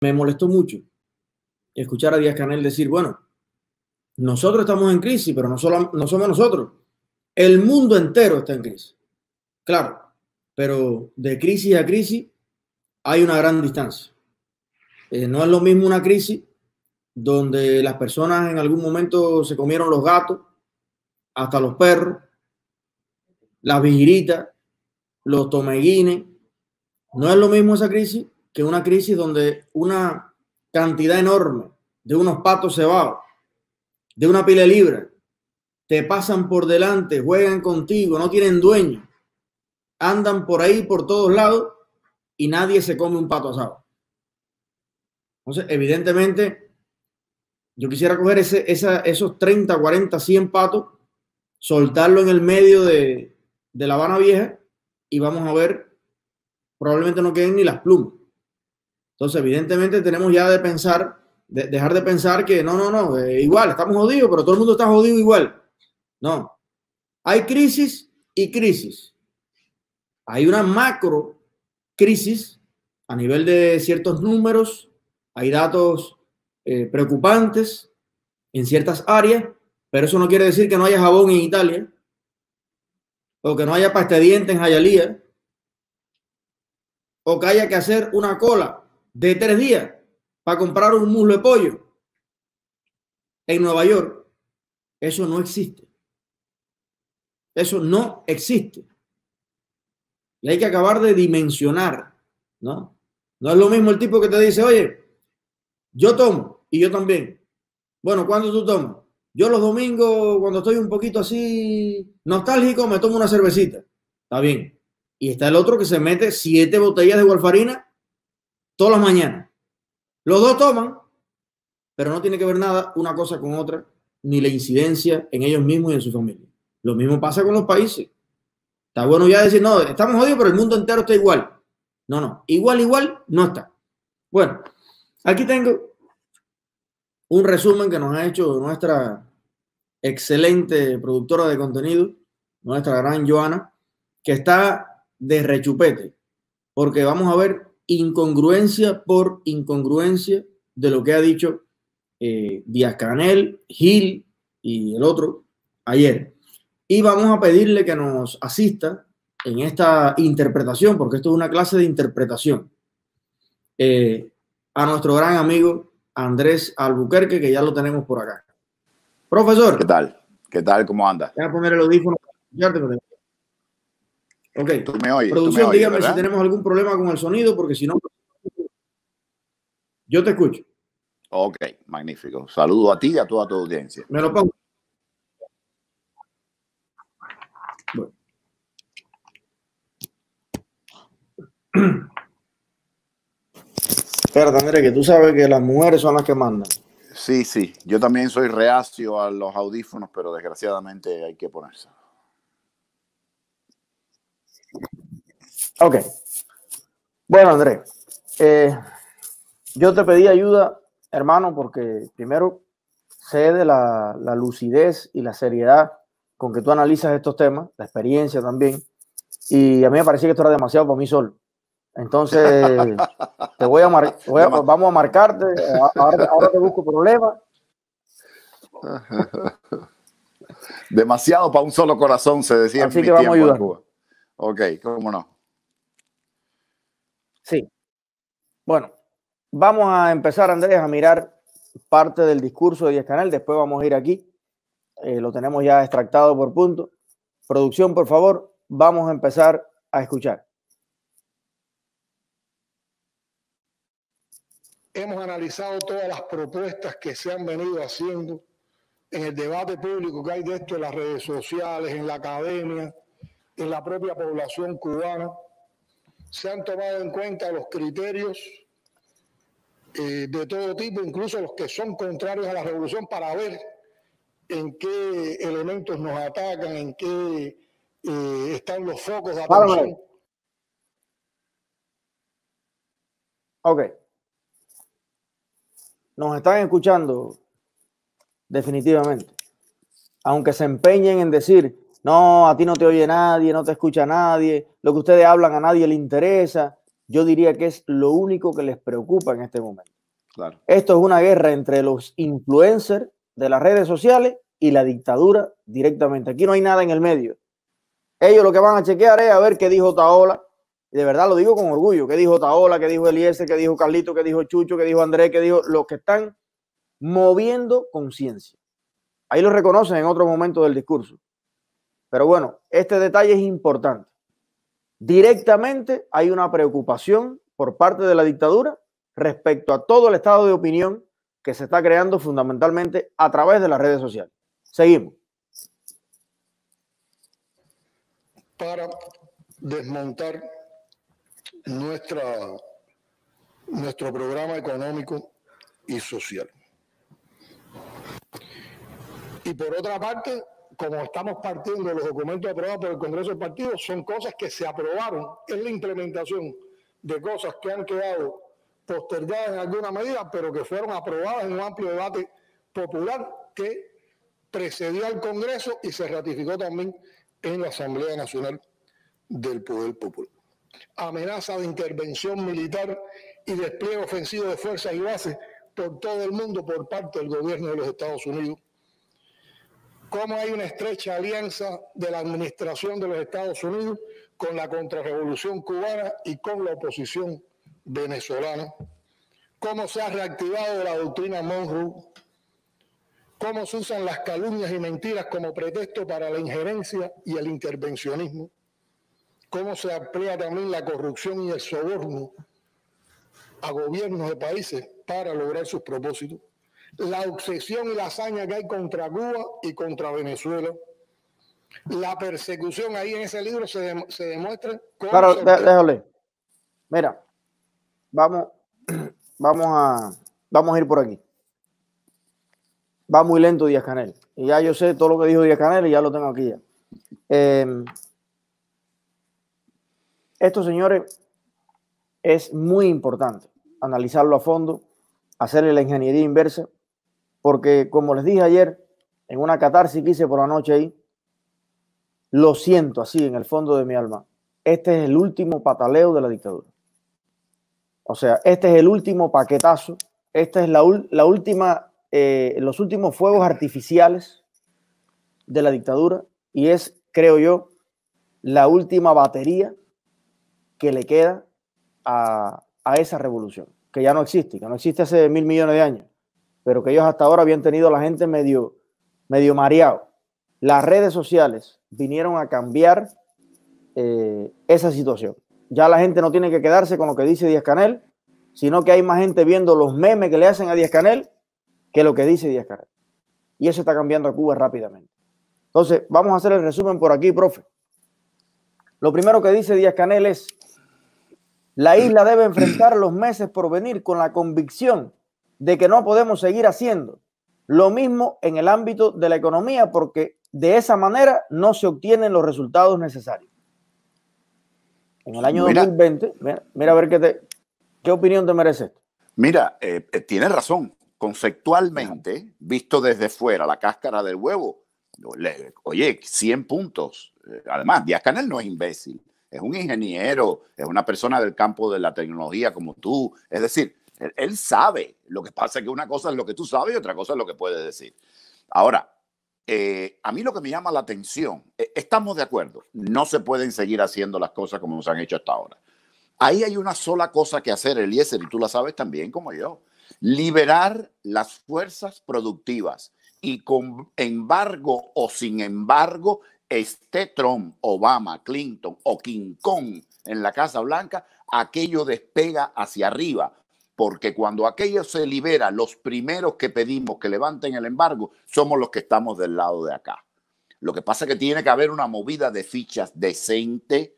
me molestó mucho escuchar a Díaz Canel decir, bueno, nosotros estamos en crisis, pero no, somos nosotros, el mundo entero está en crisis. Claro, pero de crisis a crisis hay una gran distancia. Eh, no es lo mismo una crisis donde las personas en algún momento se comieron los gatos, hasta los perros, las vigiritas, los tomeguines. No es lo mismo esa crisis que una crisis donde una cantidad enorme de unos patos cebados, de una pila libre, te pasan por delante, juegan contigo, no tienen dueño, andan por ahí, por todos lados, y nadie se come un pato asado. Entonces, evidentemente, yo quisiera coger esos 30, 40, 100 patos, soltarlo en el medio de, de La Habana Vieja y vamos a ver, probablemente no queden ni las plumas. Entonces, evidentemente tenemos ya de pensar, de dejar de pensar que no, no, no, eh, igual, estamos jodidos, pero todo el mundo está jodido igual. No, hay crisis y crisis. Hay una macro crisis a nivel de ciertos números, hay datos eh, preocupantes en ciertas áreas, pero eso no quiere decir que no haya jabón en Italia o que no haya pasta de en Hialeah o que haya que hacer una cola de tres días para comprar un muslo de pollo en Nueva York. Eso no existe. Eso no existe. Le hay que acabar de dimensionar, ¿no? No es lo mismo el tipo que te dice, oye, yo tomo y yo también. Bueno, ¿cuándo tú tomas? Yo los domingos, cuando estoy un poquito así nostálgico, me tomo una cervecita. Está bien. Y está el otro que se mete siete botellas de warfarina todas las mañanas. Los dos toman, pero no tiene que ver nada una cosa con otra, ni la incidencia en ellos mismos y en su familia. Lo mismo pasa con los países. Está bueno ya decir, no, estamos jodidos, pero el mundo entero está igual. No, no, igual, igual, no está. Bueno, aquí tengo un resumen que nos ha hecho nuestra excelente productora de contenido, nuestra gran Joana, que está de rechupete, porque vamos a ver incongruencia por incongruencia de lo que ha dicho eh, Díaz Canel, Gil y el otro ayer. Y vamos a pedirle que nos asista en esta interpretación, porque esto es una clase de interpretación, eh, a nuestro gran amigo Andrés Albuquerque, que ya lo tenemos por acá. Profesor. ¿Qué tal? ¿Qué tal? ¿Cómo anda? Voy a poner el audífono. Ok. Producción, dígame si tenemos algún problema con el sonido, porque si no. Yo te escucho. Ok, magnífico. Saludo a ti y a toda tu audiencia. Me lo pongo. Espera, André, que tú sabes que las mujeres son las que mandan. Sí, sí. Yo también soy reacio a los audífonos, pero desgraciadamente hay que ponerse. Ok. Bueno, André, eh, yo te pedí ayuda, hermano, porque primero sé de la, lucidez y la seriedad con que tú analizas estos temas, la experiencia también, y a mí me parecía que esto era demasiado para mí solo. Entonces, te voy a, vamos a marcarte, ahora, te busco problemas. Demasiado para un solo corazón, se decía en mi vamos a Ok, cómo no. Sí. Bueno, vamos a empezar, Andrés, a mirar parte del discurso de Díaz Canal. Después vamos a ir aquí. Eh, lo tenemos ya extractado por punto. Producción, por favor, vamos a empezar a escuchar. Hemos analizado todas las propuestas que se han venido haciendo en el debate público que hay de esto en las redes sociales, en la academia, en la propia población cubana se han tomado en cuenta los criterios eh, de todo tipo, incluso los que son contrarios a la revolución, para ver en qué elementos nos atacan, en qué eh, están los focos de atención. Ok. Nos están escuchando definitivamente. Aunque se empeñen en decir no, a ti no te oye nadie, no te escucha nadie, lo que ustedes hablan a nadie le interesa, yo diría que es lo único que les preocupa en este momento. Esto es una guerra entre los influencers de las redes sociales y la dictadura directamente. Aquí no hay nada en el medio. Ellos lo que van a chequear es a ver qué dijo Taola. Y de verdad lo digo con orgullo. ¿Qué dijo Taola? ¿Qué dijo Eliezer? ¿Qué dijo Carlito? ¿Qué dijo Chucho? ¿Qué dijo Andrés? ¿Qué dijo? Los que están moviendo conciencia. Ahí lo reconocen en otro momento del discurso. Pero bueno, este detalle es importante. Directamente hay una preocupación por parte de la dictadura respecto a todo el estado de opinión que se está creando fundamentalmente a través de las redes sociales. Seguimos. Para desmontar nuestra, nuestro programa económico y social. Y por otra parte, como estamos partiendo de los documentos aprobados por el Congreso del Partido, son cosas que se aprobaron, en la implementación de cosas que han quedado postergadas en alguna medida, pero que fueron aprobadas en un amplio debate popular que precedió al Congreso y se ratificó también en la Asamblea Nacional del Poder Popular. Amenaza de intervención militar y despliegue ofensivo de fuerzas y bases por todo el mundo por parte del gobierno de los Estados Unidos cómo hay una estrecha alianza de la administración de los Estados Unidos con la contrarrevolución cubana y con la oposición venezolana, cómo se ha reactivado la doctrina Monroe, cómo se usan las calumnias y mentiras como pretexto para la injerencia y el intervencionismo, cómo se amplía también la corrupción y el soborno a gobiernos de países para lograr sus propósitos la obsesión y la hazaña que hay contra Cuba y contra Venezuela. La persecución ahí en ese libro se, demuestra. Claro, déjale. Mira, vamos, vamos a, vamos a ir por aquí. Va muy lento Díaz Canel. Y ya yo sé todo lo que dijo Díaz Canel y ya lo tengo aquí em, esto, señores, es muy importante analizarlo a fondo, hacerle la ingeniería inversa porque como les dije ayer, en una catarsis que hice por la noche ahí, lo siento así en el fondo de mi alma. Este es el último pataleo de la dictadura. O sea, este es el último paquetazo, esta es la, última, eh, los últimos fuegos artificiales de la dictadura y es, creo yo, la última batería que le queda a esa revolución, que ya no existe, que no existe hace mil millones de años pero que ellos hasta ahora habían tenido a la gente medio, medio mareado. Las redes sociales vinieron a cambiar eh, esa situación. Ya la gente no tiene que quedarse con lo que dice Díaz Canel, sino que hay más gente viendo los memes que le hacen a Díaz Canel que lo que dice Díaz Canel. Y eso está cambiando a Cuba rápidamente. Entonces, vamos a hacer el resumen por aquí, profe. Lo primero que dice Díaz Canel es, la isla debe enfrentar los meses por venir con la convicción de que no podemos seguir haciendo lo mismo en el ámbito de la economía porque de esa manera no se obtienen los resultados necesarios. En el año 2020, mira, mira, a ver qué, qué opinión te merece esto. Mira, eh, eh tienes razón. Conceptualmente, visto desde fuera, la cáscara del huevo, oye, 100 puntos. Eh, además, Díaz Canel no es imbécil, es un ingeniero, es una persona del campo de la tecnología como tú. Es decir, él, sabe. Lo que pasa que una cosa es lo que tú sabes y otra cosa es lo que puedes decir. Ahora, eh, a mí lo que me llama la atención, e, estamos de acuerdo, no se pueden seguir haciendo las cosas como se han hecho hasta ahora. Ahí hay una sola cosa que hacer, Eliezer, y tú la sabes también como yo. Liberar las fuerzas productivas y con embargo o sin embargo esté Trump, Obama, Clinton o King Kong en la Casa Blanca, aquello despega hacia arriba porque cuando aquello se libera, los primeros que pedimos que levanten el embargo somos los que estamos del lado de acá. Lo que pasa es que tiene que haber una movida de fichas decente,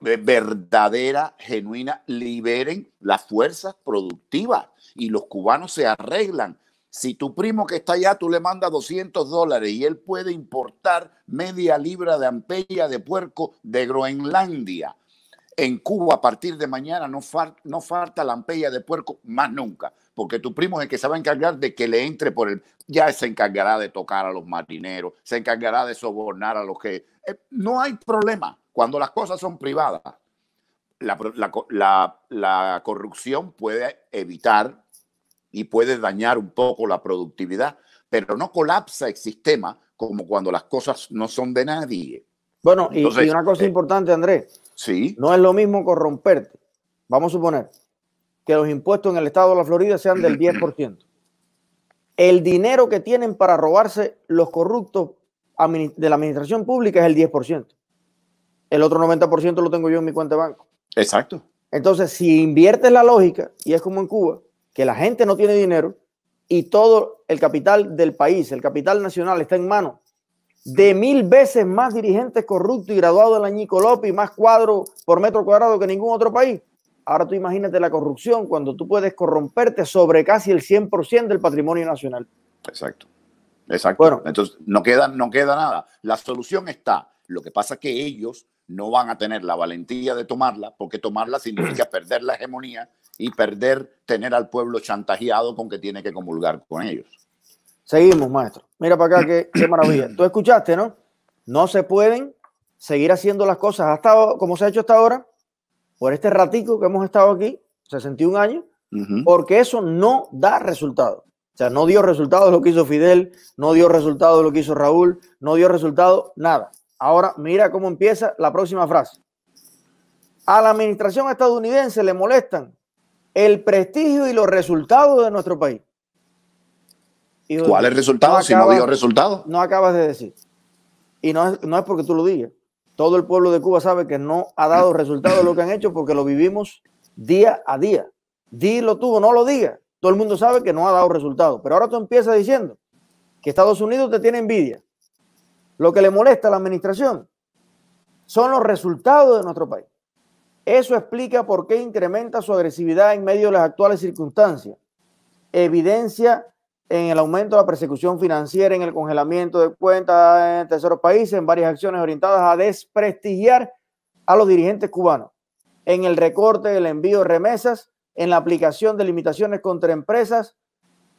verdadera, genuina. Liberen las fuerzas productivas y los cubanos se arreglan. Si tu primo que está allá, tú le mandas 200 dólares y él puede importar media libra de ampella de puerco de Groenlandia en Cuba a partir de mañana no, falta lampella de puerco más nunca, porque tu primo es el que se va a encargar de que le entre por el... Ya se encargará de tocar a los marineros, se encargará de sobornar a los que... Eh, no hay problema cuando las cosas son privadas. La, corrupción puede evitar y puede dañar un poco la productividad, pero no colapsa el sistema como cuando las cosas no son de nadie. Bueno, y, una cosa eh, importante, Andrés no es lo mismo corromperte. Vamos a suponer que los impuestos en el estado de la Florida sean del 10%. El dinero que tienen para robarse los corruptos de la administración pública es el 10%. El otro 90% lo tengo yo en mi cuenta de banco. Exacto. Entonces, si inviertes la lógica, y es como en Cuba, que la gente no tiene dinero y todo el capital del país, el capital nacional está en manos de mil veces más dirigentes corruptos y graduados de la Ñico y más cuadros por metro cuadrado que ningún otro país. Ahora tú imagínate la corrupción cuando tú puedes corromperte sobre casi el 100% del patrimonio nacional. Exacto. Exacto. Bueno, Entonces no queda, no queda nada. La solución está. Lo que pasa es que ellos no van a tener la valentía de tomarla, porque tomarla significa perder la hegemonía y perder tener al pueblo chantajeado con que tiene que comulgar con ellos. Seguimos, maestro. Mira para acá qué, qué maravilla. Tú escuchaste, ¿no? No se pueden seguir haciendo las cosas hasta como se ha hecho hasta ahora, por este ratico que hemos estado aquí, 61 años, porque eso no da resultado. O sea, no dio resultados lo que hizo Fidel, no dio resultado lo que hizo Raúl, no dio resultado nada. Ahora mira cómo empieza la próxima frase. A la administración estadounidense le molestan el prestigio y los resultados de nuestro país. ¿Cuál es el resultado? si no dio resultado. No acabas de decir. Y no es, no es porque tú lo digas. Todo el pueblo de Cuba sabe que no ha dado resultado lo que han hecho porque lo vivimos día a día. Dilo tú, no lo digas. Todo el mundo sabe que no ha dado resultado. Pero ahora tú empiezas diciendo que Estados Unidos te tiene envidia. Lo que le molesta a la administración son los resultados de nuestro país. Eso explica por qué incrementa su agresividad en medio de las actuales circunstancias. Evidencia en el aumento de la persecución financiera, en el congelamiento de cuentas en terceros países, en varias acciones orientadas a desprestigiar a los dirigentes cubanos, en el recorte del envío de remesas, en la aplicación de limitaciones contra empresas.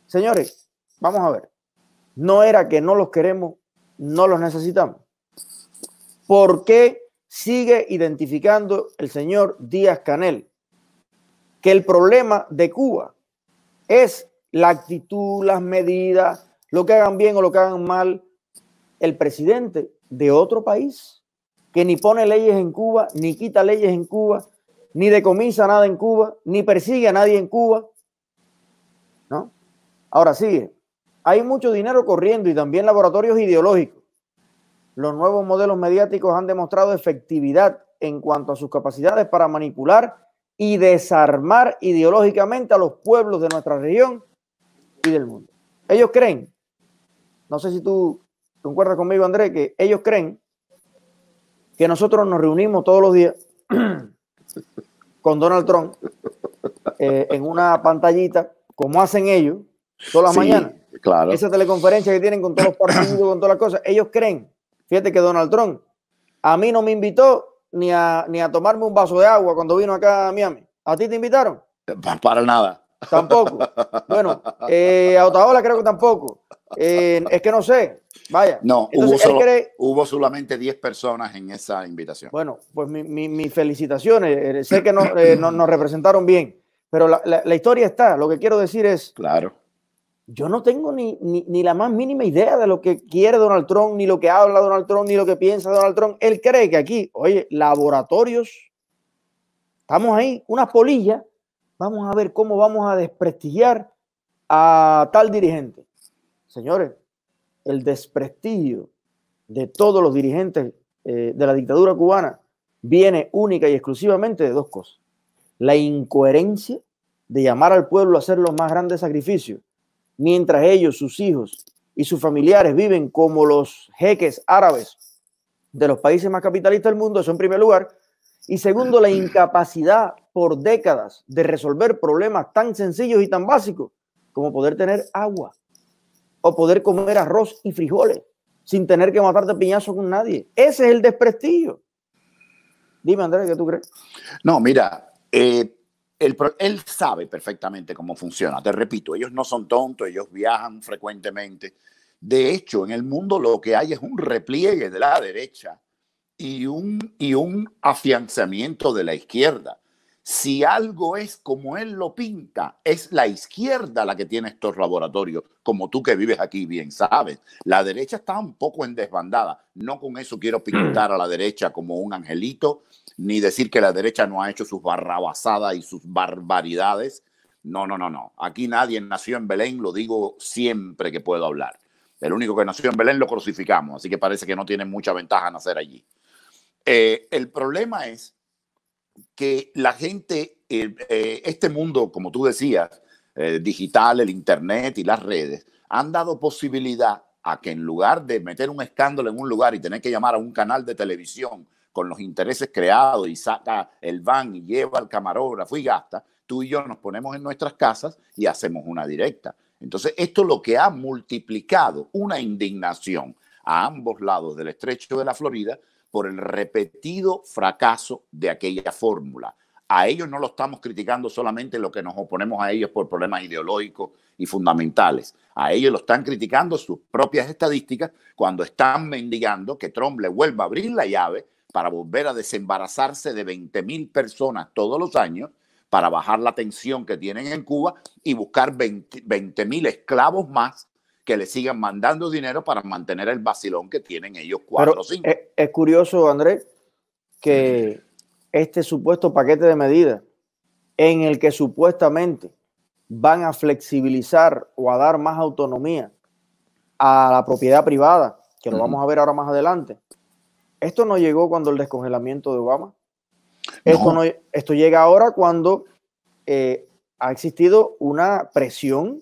Señores, vamos a ver, no era que no los queremos, no los necesitamos. ¿Por qué sigue identificando el señor Díaz Canel que el problema de Cuba es la actitud, las medidas, lo que hagan bien o lo que hagan mal, el presidente de otro país que ni pone leyes en Cuba, ni quita leyes en Cuba, ni decomisa nada en Cuba, ni persigue a nadie en Cuba. ¿No? Ahora sigue. Hay mucho dinero corriendo y también laboratorios ideológicos. Los nuevos modelos mediáticos han demostrado efectividad en cuanto a sus capacidades para manipular y desarmar ideológicamente a los pueblos de nuestra región y del mundo. Ellos creen, no sé si tú concuerdas conmigo, André, que ellos creen que nosotros nos reunimos todos los días con Donald Trump eh, en una pantallita, como hacen ellos todas las mañanas. Esa teleconferencia que tienen con todos los partidos, con todas las cosas. Ellos creen, fíjate que Donald Trump a mí no me invitó ni a, ni a tomarme un vaso de agua cuando vino acá a Miami. ¿A ti te invitaron? Para nada. Tampoco. Bueno, eh, a Otaola creo que tampoco. Eh, es que no sé. Vaya. No, hubo, solamente 10 personas en esa invitación. Bueno, pues mis mi, felicitaciones. Eh, sé que nos representaron bien, pero la, historia está. Lo que quiero decir es. Claro. Yo no tengo ni, ni la más mínima idea de lo que quiere Donald Trump, ni lo que habla Donald Trump, ni lo que piensa Donald Trump. Él cree que aquí, oye, laboratorios, estamos ahí, unas polillas vamos a ver cómo vamos a desprestigiar a tal dirigente. Señores, el desprestigio de todos los dirigentes eh, de la dictadura cubana viene única y exclusivamente de dos cosas. La incoherencia de llamar al pueblo a hacer los más grandes sacrificios, mientras ellos, sus hijos y sus familiares viven como los jeques árabes de los países más capitalistas del mundo, eso en primer lugar, y segundo, la incapacidad por décadas de resolver problemas tan sencillos y tan básicos como poder tener agua o poder comer arroz y frijoles sin tener que matarte piñazo con nadie. Ese es el desprestigio. Dime, Andrés, ¿qué tú crees? No, mira, eh, él sabe perfectamente cómo funciona. Te repito, ellos no son tontos, ellos viajan frecuentemente. De hecho, en el mundo lo que hay es un repliegue de la derecha y un, y un afianzamiento de la izquierda. Si algo es como él lo pinta, es la izquierda la que tiene estos laboratorios, como tú que vives aquí bien sabes. La derecha está un poco en desbandada. No con eso quiero mm. pintar a la derecha como un angelito, ni decir que la derecha no ha hecho sus barrabasadas y sus barbaridades. No, no, no, no. Aquí nadie nació en Belén, lo digo siempre que puedo hablar. El único que nació en Belén lo crucificamos, así que parece que no tiene mucha ventaja nacer allí. Eh, el problema es que la gente, eh, eh, este mundo, como tú decías, digital, el Internet y las redes, han dado posibilidad a que en lugar de meter un escándalo en un lugar y tener que llamar a un canal de televisión con los intereses creados y saca el van y lleva al camarógrafo y gasta, tú y yo nos ponemos en nuestras casas y hacemos una directa. Entonces, esto lo que ha multiplicado una indignación a ambos lados del estrecho de la Florida por el repetido fracaso de aquella fórmula. A ellos no lo estamos criticando solamente lo que nos oponemos a ellos por problemas ideológicos y fundamentales. A ellos lo están criticando sus propias estadísticas cuando están mendigando que Trump le vuelva a abrir la llave para volver a desembarazarse de 20.000 mil personas todos los años, para bajar la tensión que tienen en Cuba y buscar 20 mil esclavos más que le sigan mandando dinero para mantener el vacilón que tienen ellos cuatro o cinco. Es, curioso, Andrés, que este supuesto paquete de medidas en el que supuestamente van a flexibilizar o a dar más autonomía a la propiedad privada, que lo vamos a ver ahora más adelante. Esto no llegó cuando el descongelamiento de Obama. Esto, llega ahora cuando eh, ha existido una presión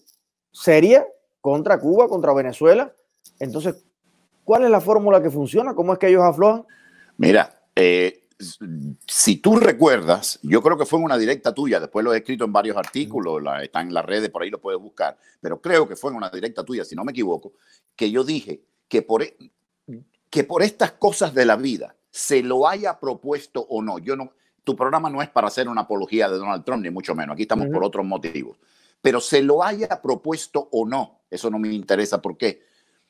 seria contra Cuba, contra Venezuela. Entonces, ¿cuál es la fórmula que funciona? ¿Cómo es que ellos aflojan? Mira, eh, si tú recuerdas, yo creo que fue una directa tuya, después lo he escrito en varios artículos, la, en las redes, por ahí lo puedes buscar, pero creo que fue en una directa tuya, si no me equivoco, que yo dije que por, e, que por estas cosas de la vida, se lo haya propuesto o no, yo no, tu programa no es para hacer una apología de Donald Trump, ni mucho menos, aquí estamos por otros motivos, pero se lo haya propuesto o no, eso no me interesa porque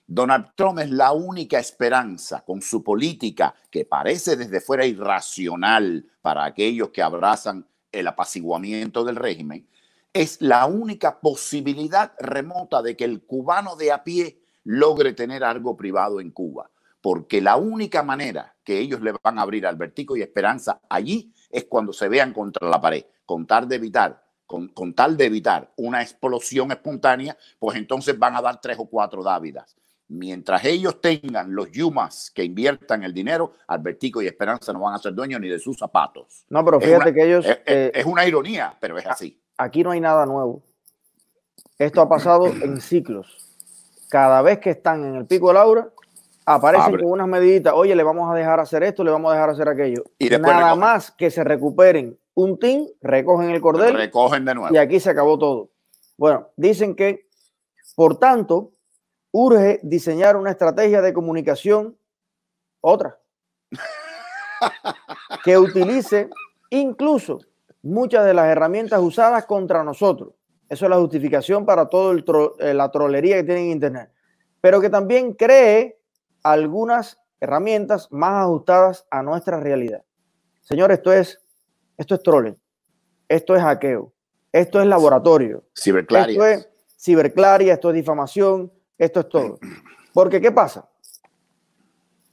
Donald Trump es la única esperanza con su política que parece desde fuera irracional para aquellos que abrazan el apaciguamiento del régimen, es la única posibilidad remota de que el cubano de a pie logre tener algo privado en Cuba. Porque la única manera que ellos le van a abrir al Albertico y Esperanza allí es cuando se vean contra la pared, contar de evitar con, tal de evitar una explosión espontánea, pues entonces van a dar tres o cuatro dávidas. Mientras ellos tengan los yumas que inviertan el dinero, Albertico y Esperanza no van a ser dueños ni de sus zapatos. No, pero fíjate que ellos... Eh, es, una ironía, pero es así. Aquí no hay nada nuevo. Esto ha pasado en ciclos. Cada vez que están en el pico de Laura, aparecen con unas medidas. Oye, le vamos a dejar hacer esto, le vamos a dejar hacer aquello. Y Nada más que se recuperen un team, recogen el cordel. Recogen de nuevo. Y aquí se acabó todo. Bueno, dicen que, por tanto, urge diseñar una estrategia de comunicación, otra, que utilice incluso muchas de las herramientas usadas contra nosotros. Eso es la justificación para toda eh, la trolería que tienen en Internet. Pero que también cree algunas herramientas más ajustadas a nuestra realidad. Señor, esto es esto es trolling, esto es hackeo, esto es laboratorio. Ciberclaria. Esto es ciberclaria, esto es difamación, esto es todo. Porque, ¿qué pasa?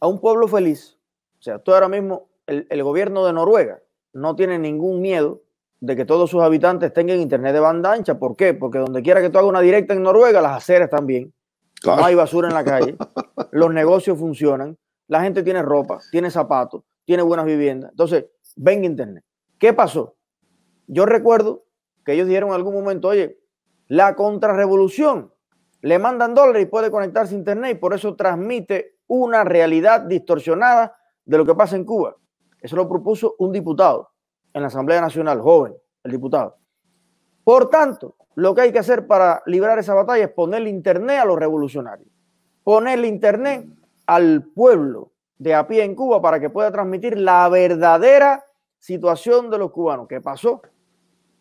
A un pueblo feliz, o sea, tú ahora mismo, el, gobierno de Noruega no tiene ningún miedo de que todos sus habitantes tengan internet de banda ancha. ¿Por qué? Porque donde quiera que tú hagas una directa en Noruega, las aceras están bien. No hay basura en la calle. Los negocios funcionan. La gente tiene ropa, tiene zapatos, tiene buenas viviendas. Entonces, venga internet. ¿Qué pasó? Yo recuerdo que ellos dijeron en algún momento, oye, la contrarrevolución le mandan dólares y puede conectarse a Internet y por eso transmite una realidad distorsionada de lo que pasa en Cuba. Eso lo propuso un diputado en la Asamblea Nacional, joven, el diputado. Por tanto, lo que hay que hacer para librar esa batalla es ponerle Internet a los revolucionarios, ponerle Internet al pueblo de a pie en Cuba para que pueda transmitir la verdadera situación de los cubanos. ¿Qué pasó?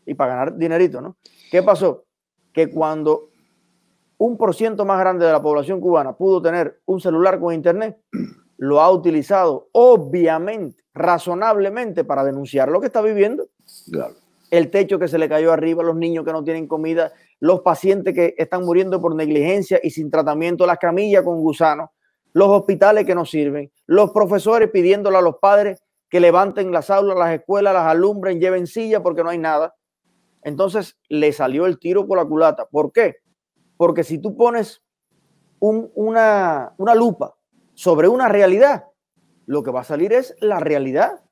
Y para ganar dinerito, ¿no? ¿Qué pasó? Que cuando un por ciento más grande de la población cubana pudo tener un celular con internet, lo ha utilizado obviamente, razonablemente para denunciar lo que está viviendo. El techo que se le cayó arriba, los niños que no tienen comida, los pacientes que están muriendo por negligencia y sin tratamiento, las camillas con gusanos, los hospitales que no sirven, los profesores pidiéndole a los padres que levanten las aulas, las escuelas, las alumbren, lleven sillas porque no hay nada. Entonces le salió el tiro por la culata. ¿Por qué? Porque si tú pones una, lupa sobre una realidad, lo que va a salir es la realidad,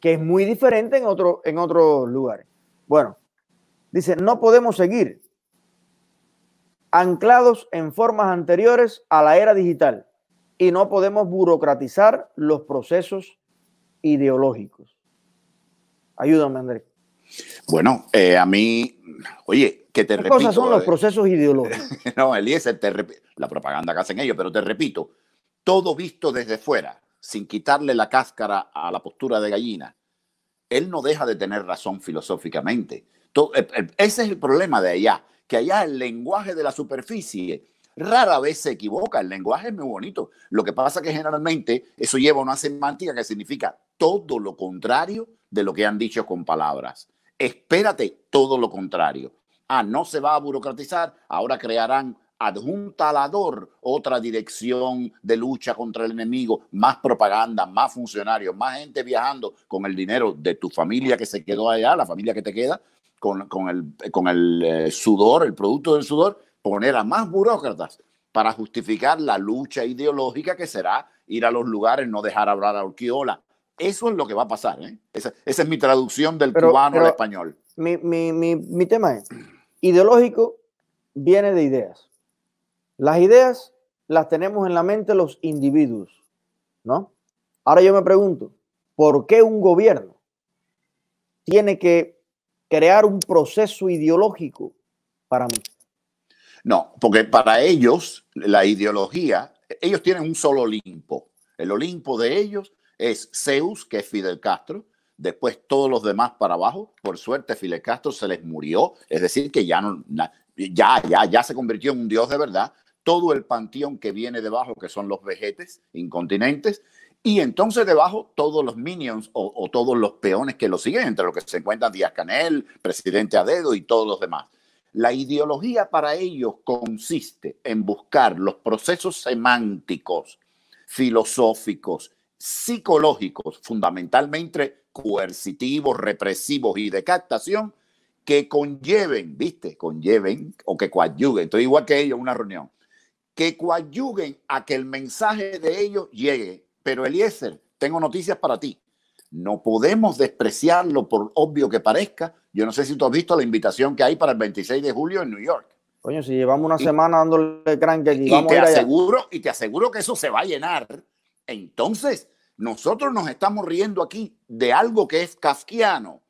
que es muy diferente en, otro, en otros lugares. Bueno, dice, no podemos seguir anclados en formas anteriores a la era digital y no podemos burocratizar los procesos ideológicos. Ayúdame, André Bueno, eh, a mí, oye, que te ¿Qué repito. cosas son los eh, procesos ideológicos? no, Eliezer, te la propaganda que hacen ellos, pero te repito, todo visto desde fuera, sin quitarle la cáscara a la postura de gallina, él no deja de tener razón filosóficamente. Eh, ese es el problema de allá, que allá el lenguaje de la superficie rara vez se equivoca, el lenguaje es muy bonito. Lo que pasa es que generalmente eso lleva una semántica que significa todo lo contrario de lo que han dicho con palabras. Espérate todo lo contrario. Ah, no se va a burocratizar, ahora crearán adjuntalador otra dirección de lucha contra el enemigo, más propaganda, más funcionarios, más gente viajando con el dinero de tu familia que se quedó allá, la familia que te queda, con, con el, con el eh, sudor, el producto del sudor, poner a más burócratas para justificar la lucha ideológica que será ir a los lugares, no dejar hablar a Orquiola, eso es lo que va a pasar. ¿eh? Esa, es mi traducción del cubano al español. Mi, mi tema es, ideológico viene de ideas. Las ideas las tenemos en la mente los individuos, ¿no? Ahora yo me pregunto, ¿por qué un gobierno tiene que crear un proceso ideológico para mí? No, porque para ellos la ideología, ellos tienen un solo Olimpo. El Olimpo de ellos es Zeus, que es Fidel Castro, después todos los demás para abajo. Por suerte, Fidel Castro se les murió, es decir, que ya no, ya, ya, ya se convirtió en un dios de verdad. Todo el panteón que viene debajo, que son los vejetes incontinentes, y entonces debajo todos los minions o, o todos los peones que lo siguen, entre los que se encuentran Díaz Canel, presidente Adedo y todos los demás. La ideología para ellos consiste en buscar los procesos semánticos, filosóficos, psicológicos, fundamentalmente coercitivos, represivos y de captación, que conlleven, viste, conlleven o que coadyuguen, estoy igual que ellos, una reunión, que coadyuguen a que el mensaje de ellos llegue. Pero Eliezer, tengo noticias para ti. No podemos despreciarlo por obvio que parezca. Yo no sé si tú has visto la invitación que hay para el 26 de julio en New York. Coño, si llevamos una semana dándole y te aseguro que eso se va a llenar entonces, nosotros nos estamos riendo aquí de algo que es casquiano,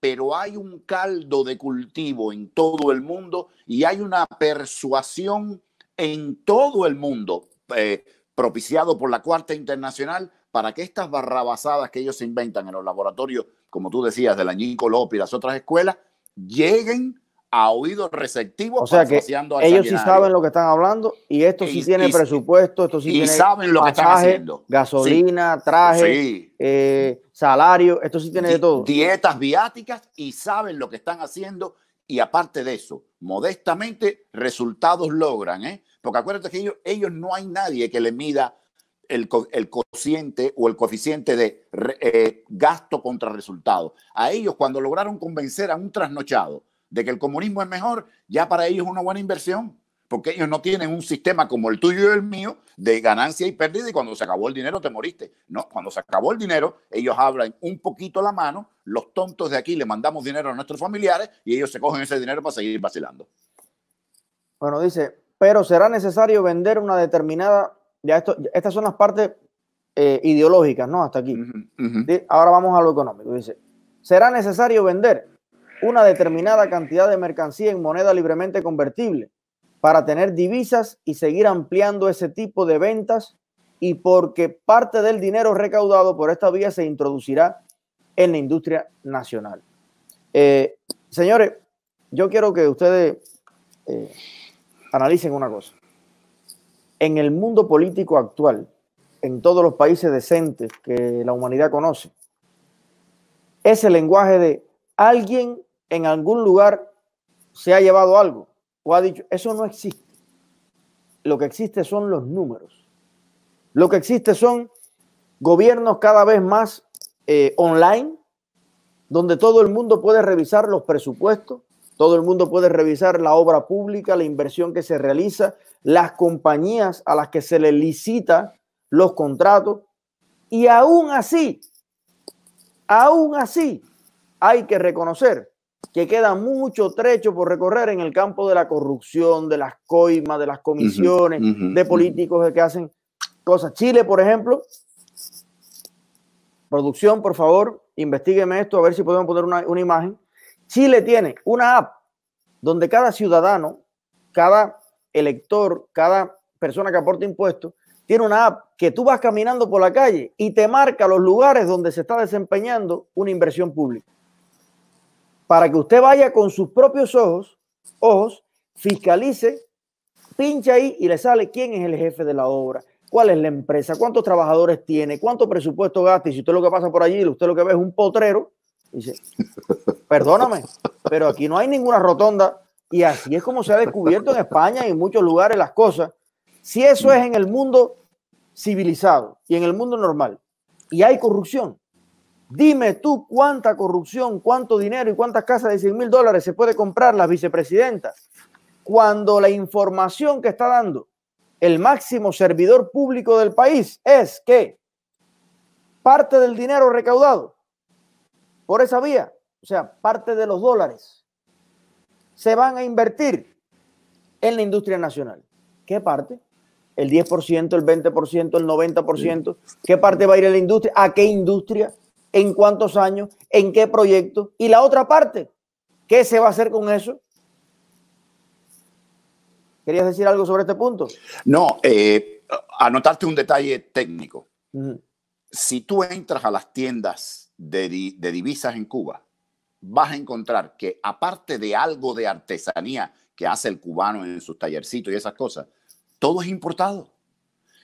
pero hay un caldo de cultivo en todo el mundo y hay una persuasión en todo el mundo eh, propiciado por la Cuarta Internacional para que estas barrabasadas que ellos inventan en los laboratorios, como tú decías, de la Ñinco López y las otras escuelas, lleguen a oídos receptivos. O sea que ellos sí saben lo que están hablando y esto sí tiene presupuesto, esto sí y saben lo que están haciendo. gasolina, traje, eh, salario, esto sí tiene de todo. Dietas viáticas y saben lo que están haciendo y aparte de eso, modestamente resultados logran, ¿eh? porque acuérdate que ellos, no hay nadie que le mida el, cociente o el coeficiente de eh, gasto contra resultado. A ellos cuando lograron convencer a un trasnochado, de que el comunismo es mejor, ya para ellos es una buena inversión, porque ellos no tienen un sistema como el tuyo y el mío de ganancia y pérdida y cuando se acabó el dinero te moriste. No, cuando se acabó el dinero, ellos hablan un poquito la mano, los tontos de aquí le mandamos dinero a nuestros familiares y ellos se cogen ese dinero para seguir vacilando. Bueno, dice, pero será necesario vender una determinada, ya esto, estas son las partes eh, ideológicas, ¿no? Hasta aquí. Ahora vamos a lo económico. Dice, será necesario vender una determinada cantidad de mercancía en moneda libremente convertible para tener divisas y seguir ampliando ese tipo de ventas y porque parte del dinero recaudado por esta vía se introducirá en la industria nacional. Eh, señores, yo quiero que ustedes eh, analicen una cosa. En el mundo político actual, en todos los países decentes que la humanidad conoce, ese lenguaje de alguien en algún lugar se ha llevado algo o ha dicho, eso no existe. Lo que existe son los números. Lo que existe son gobiernos cada vez más eh, online, donde todo el mundo puede revisar los presupuestos, todo el mundo puede revisar la obra pública, la inversión que se realiza, las compañías a las que se le licita los contratos. Y aún así, aún así, hay que reconocer que queda mucho trecho por recorrer en el campo de la corrupción, de las coimas, de las comisiones, de políticos que hacen cosas. Chile, por ejemplo, producción, por favor, investigueme esto, a ver si podemos poner una, una imagen. Chile tiene una app donde cada ciudadano, cada elector, cada persona que aporta impuestos, tiene una app que tú vas caminando por la calle y te marca los lugares donde se está desempeñando una inversión pública para que usted vaya con sus propios ojos, ojos, fiscalice, pincha ahí y le sale quién es el jefe de la obra, cuál es la empresa, cuántos trabajadores tiene, cuánto presupuesto gasta. Y si usted lo que pasa por allí, usted lo que ve es un potrero, dice, perdóname, pero aquí no hay ninguna rotonda. Y así es como se ha descubierto en España y en muchos lugares las cosas. Si eso es en el mundo civilizado y en el mundo normal y hay corrupción, Dime tú cuánta corrupción, cuánto dinero y cuántas casas de 100 mil dólares se puede comprar la vicepresidenta cuando la información que está dando el máximo servidor público del país es que parte del dinero recaudado por esa vía, o sea, parte de los dólares, se van a invertir en la industria nacional. ¿Qué parte? ¿El 10%, el 20%, el 90%? ¿Qué parte va a ir a la industria? ¿A qué industria? en cuántos años, en qué proyecto. Y la otra parte, ¿qué se va a hacer con eso? ¿Querías decir algo sobre este punto? No, eh, anotarte un detalle técnico. Si tú entras a las tiendas de, de divisas en Cuba, vas a encontrar que aparte de algo de artesanía que hace el cubano en sus tallercitos y esas cosas, todo es importado.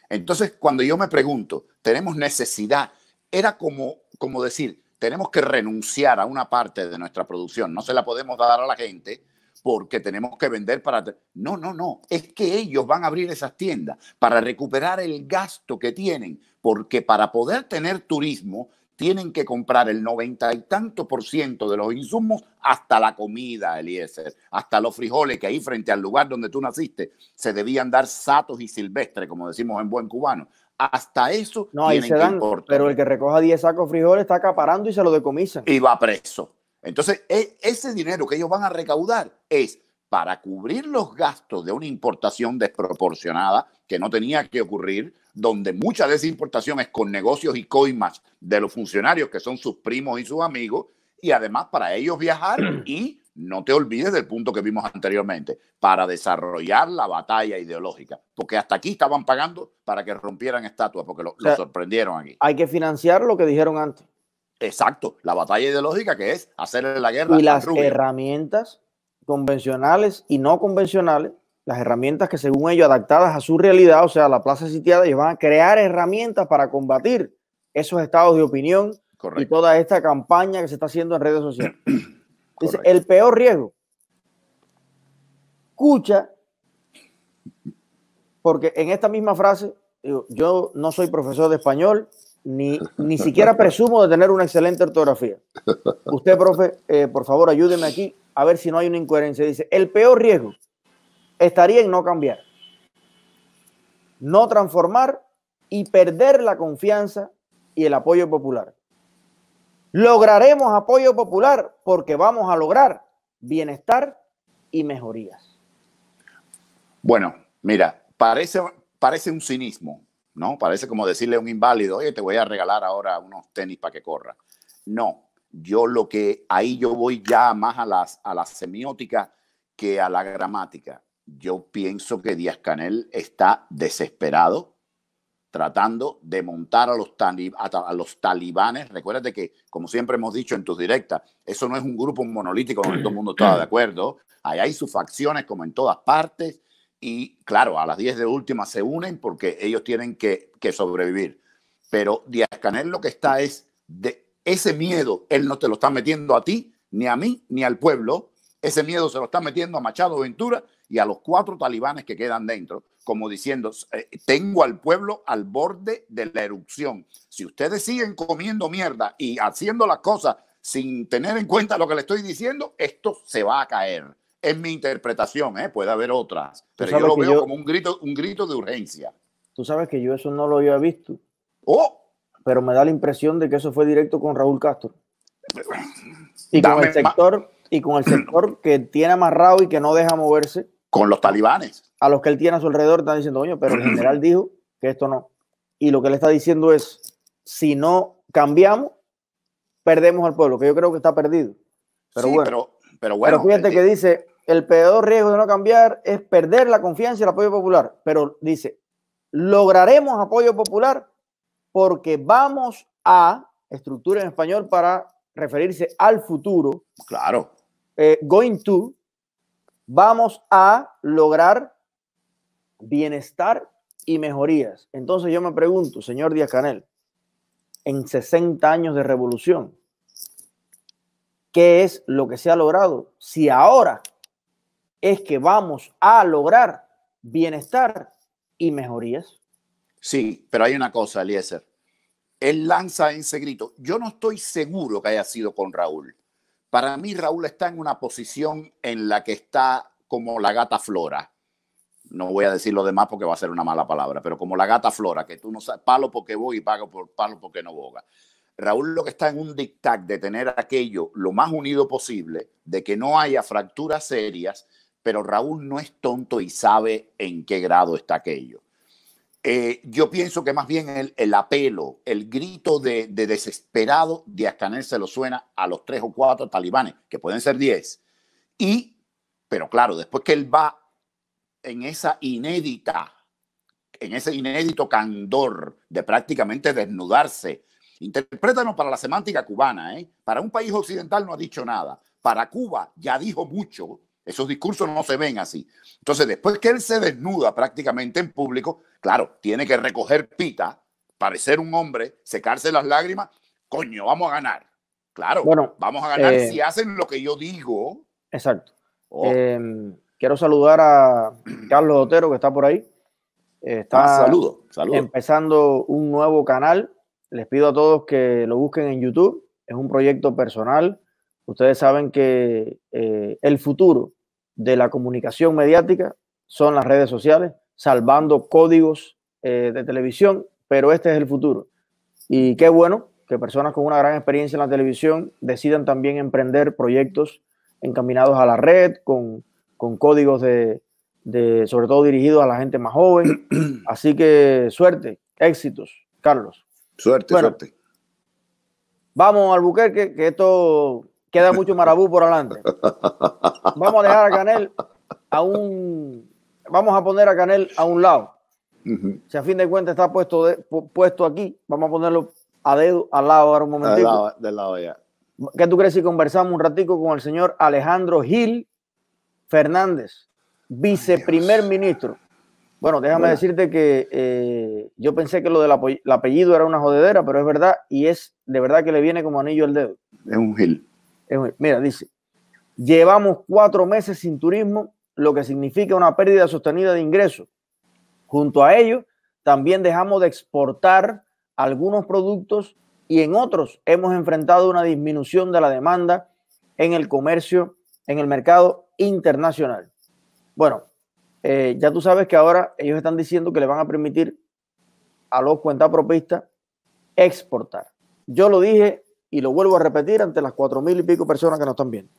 Entonces, cuando yo me pregunto, ¿tenemos necesidad era como, como decir, tenemos que renunciar a una parte de nuestra producción, no se la podemos dar a la gente porque tenemos que vender para... No, no, no, es que ellos van a abrir esas tiendas para recuperar el gasto que tienen, porque para poder tener turismo tienen que comprar el noventa y tanto por ciento de los insumos hasta la comida, Eliezer, hasta los frijoles que ahí frente al lugar donde tú naciste se debían dar satos y silvestres, como decimos en buen cubano hasta eso no, hay se Pero el que recoja 10 sacos frijoles está acaparando y se lo decomisa. Y va preso. Entonces, e, ese dinero que ellos van a recaudar es para cubrir los gastos de una importación desproporcionada que no tenía que ocurrir, donde mucha de esa importación es con negocios y coimas de los funcionarios que son sus primos y sus amigos, y además para ellos viajar y no te olvides del punto que vimos anteriormente, para desarrollar la batalla ideológica, porque hasta aquí estaban pagando para que rompieran estatuas, porque lo, sorprendieron aquí. Hay que financiar lo que dijeron antes. Exacto, la batalla ideológica que es hacerle la guerra. Y las herramientas convencionales y no convencionales, las herramientas que según ellos adaptadas a su realidad, o sea, la plaza sitiada, ellos van a crear herramientas para combatir esos estados de opinión y toda esta campaña que se está haciendo en redes sociales. Dice el peor riesgo. Escucha, porque en esta misma frase, yo no soy profesor de español, ni, ni siquiera presumo de tener una excelente ortografía. Usted, profe, eh, por favor, ayúdeme aquí a ver si no hay una incoherencia. Dice, el peor riesgo estaría en no cambiar, no transformar y perder la confianza y el apoyo popular. Lograremos apoyo popular porque vamos a lograr bienestar y mejorías. Bueno, mira, parece, parece un cinismo, ¿no? Parece como decirle a un inválido, oye, te voy a regalar ahora unos tenis para que corra. No, yo lo que ahí yo voy ya más a, las, a la semiótica que a la gramática. Yo pienso que Díaz Canel está desesperado tratando de montar a los, talibanes. Recuérdate que, como siempre hemos dicho en tus directas, eso no es un grupo monolítico donde todo el mundo está de acuerdo. Ahí hay sus facciones como en todas partes y, claro, a las 10 de última se unen porque ellos tienen que, que sobrevivir. Pero Díaz Canel lo que está es de ese miedo, él no te lo está metiendo a ti, ni a mí, ni al pueblo. Ese miedo se lo está metiendo a Machado Ventura y a los cuatro talibanes que quedan dentro como diciendo, eh, tengo al pueblo al borde de la erupción. Si ustedes siguen comiendo mierda y haciendo las cosas sin tener en cuenta lo que le estoy diciendo, esto se va a caer. Es mi interpretación, ¿eh? puede haber otras, pero yo lo veo como un grito, un grito de urgencia. Tú sabes que yo eso no lo había visto. ¡Oh! Pero me da la impresión de que eso fue directo con Raúl Castro. Y con el sector, y con el sector que tiene amarrado y que no deja moverse con los talibanes. A los que él tiene a su alrededor están diciendo, oye, pero el general dijo que esto no. Y lo que le está diciendo es, si no cambiamos, perdemos al pueblo, que yo creo que está perdido. Pero bueno. Pero, bueno. fíjate eh, que eh. dice, el peor riesgo de no cambiar es perder la confianza y el apoyo popular. Pero dice, lograremos apoyo popular porque vamos a, estructura en español para referirse al futuro. Claro. Eh, going to, vamos a lograr bienestar y mejorías. Entonces yo me pregunto, señor Díaz Canel, en 60 años de revolución, ¿qué es lo que se ha logrado? Si ahora es que vamos a lograr bienestar y mejorías. Sí, pero hay una cosa, Eliezer. Él lanza ese grito. Yo no estoy seguro que haya sido con Raúl. Para mí Raúl está en una posición en la que está como la gata flora. No voy a decir lo demás porque va a ser una mala palabra, pero como la gata flora, que tú no sabes, palo porque voy y pago por palo porque no boga. Raúl lo que está en un dictac de tener aquello lo más unido posible, de que no haya fracturas serias, pero Raúl no es tonto y sabe en qué grado está aquello. Eh, yo pienso que más bien el, apelo, el grito de, desesperado de Ascanel se lo suena a los tres o cuatro talibanes, que pueden ser diez. Y, pero claro, después que él va en esa inédita, en ese inédito candor de prácticamente desnudarse, interprétanos para la semántica cubana, ¿eh? para un país occidental no ha dicho nada, para Cuba ya dijo mucho esos discursos no se ven así. Entonces, después que él se desnuda prácticamente en público, claro, tiene que recoger pita, parecer un hombre, secarse las lágrimas, coño, vamos a ganar. Claro, vamos a ganar eh, si hacen lo que yo digo. Exacto. Oh. Em, quiero saludar a Carlos Otero, que está por ahí. Está ah, saludo, empezando un nuevo canal. Les pido a todos que lo busquen en YouTube. Es un proyecto personal. Ustedes saben que eh, el futuro de la comunicación mediática son las redes sociales, salvando códigos eh, de televisión, pero este es el futuro. Y qué bueno que personas con una gran experiencia en la televisión decidan también emprender proyectos encaminados a la red, con, códigos de, sobre todo dirigidos a la gente más joven. Así que suerte, éxitos, Carlos. Suerte, suerte. Vamos al Buquerque, que esto Queda mucho marabú por adelante. Vamos a dejar a Canel a un. Vamos a poner a Canel a un lado. Si a fin de cuentas está puesto, puesto aquí, vamos a ponerlo a dedo al lado ahora un momentito. Del lado, del lado ya. ¿Qué tú crees si conversamos un ratico con el señor Alejandro Gil Fernández, viceprimer ministro? Bueno, déjame decirte que eh, yo pensé que lo del apellido era una jodedera, pero es verdad y es de verdad que le viene como anillo al dedo. Es un Gil. Mira, dice, llevamos cuatro meses sin turismo, lo que significa una pérdida sostenida de ingresos. Junto a ello, también dejamos de exportar algunos productos y en otros hemos enfrentado una disminución de la demanda en el comercio, en el mercado internacional. Bueno, eh, ya tú sabes que ahora ellos están diciendo que le van a permitir a los cuentapropistas exportar. Yo lo dije y lo vuelvo a repetir ante las cuatro mil y pico personas que no están viendo.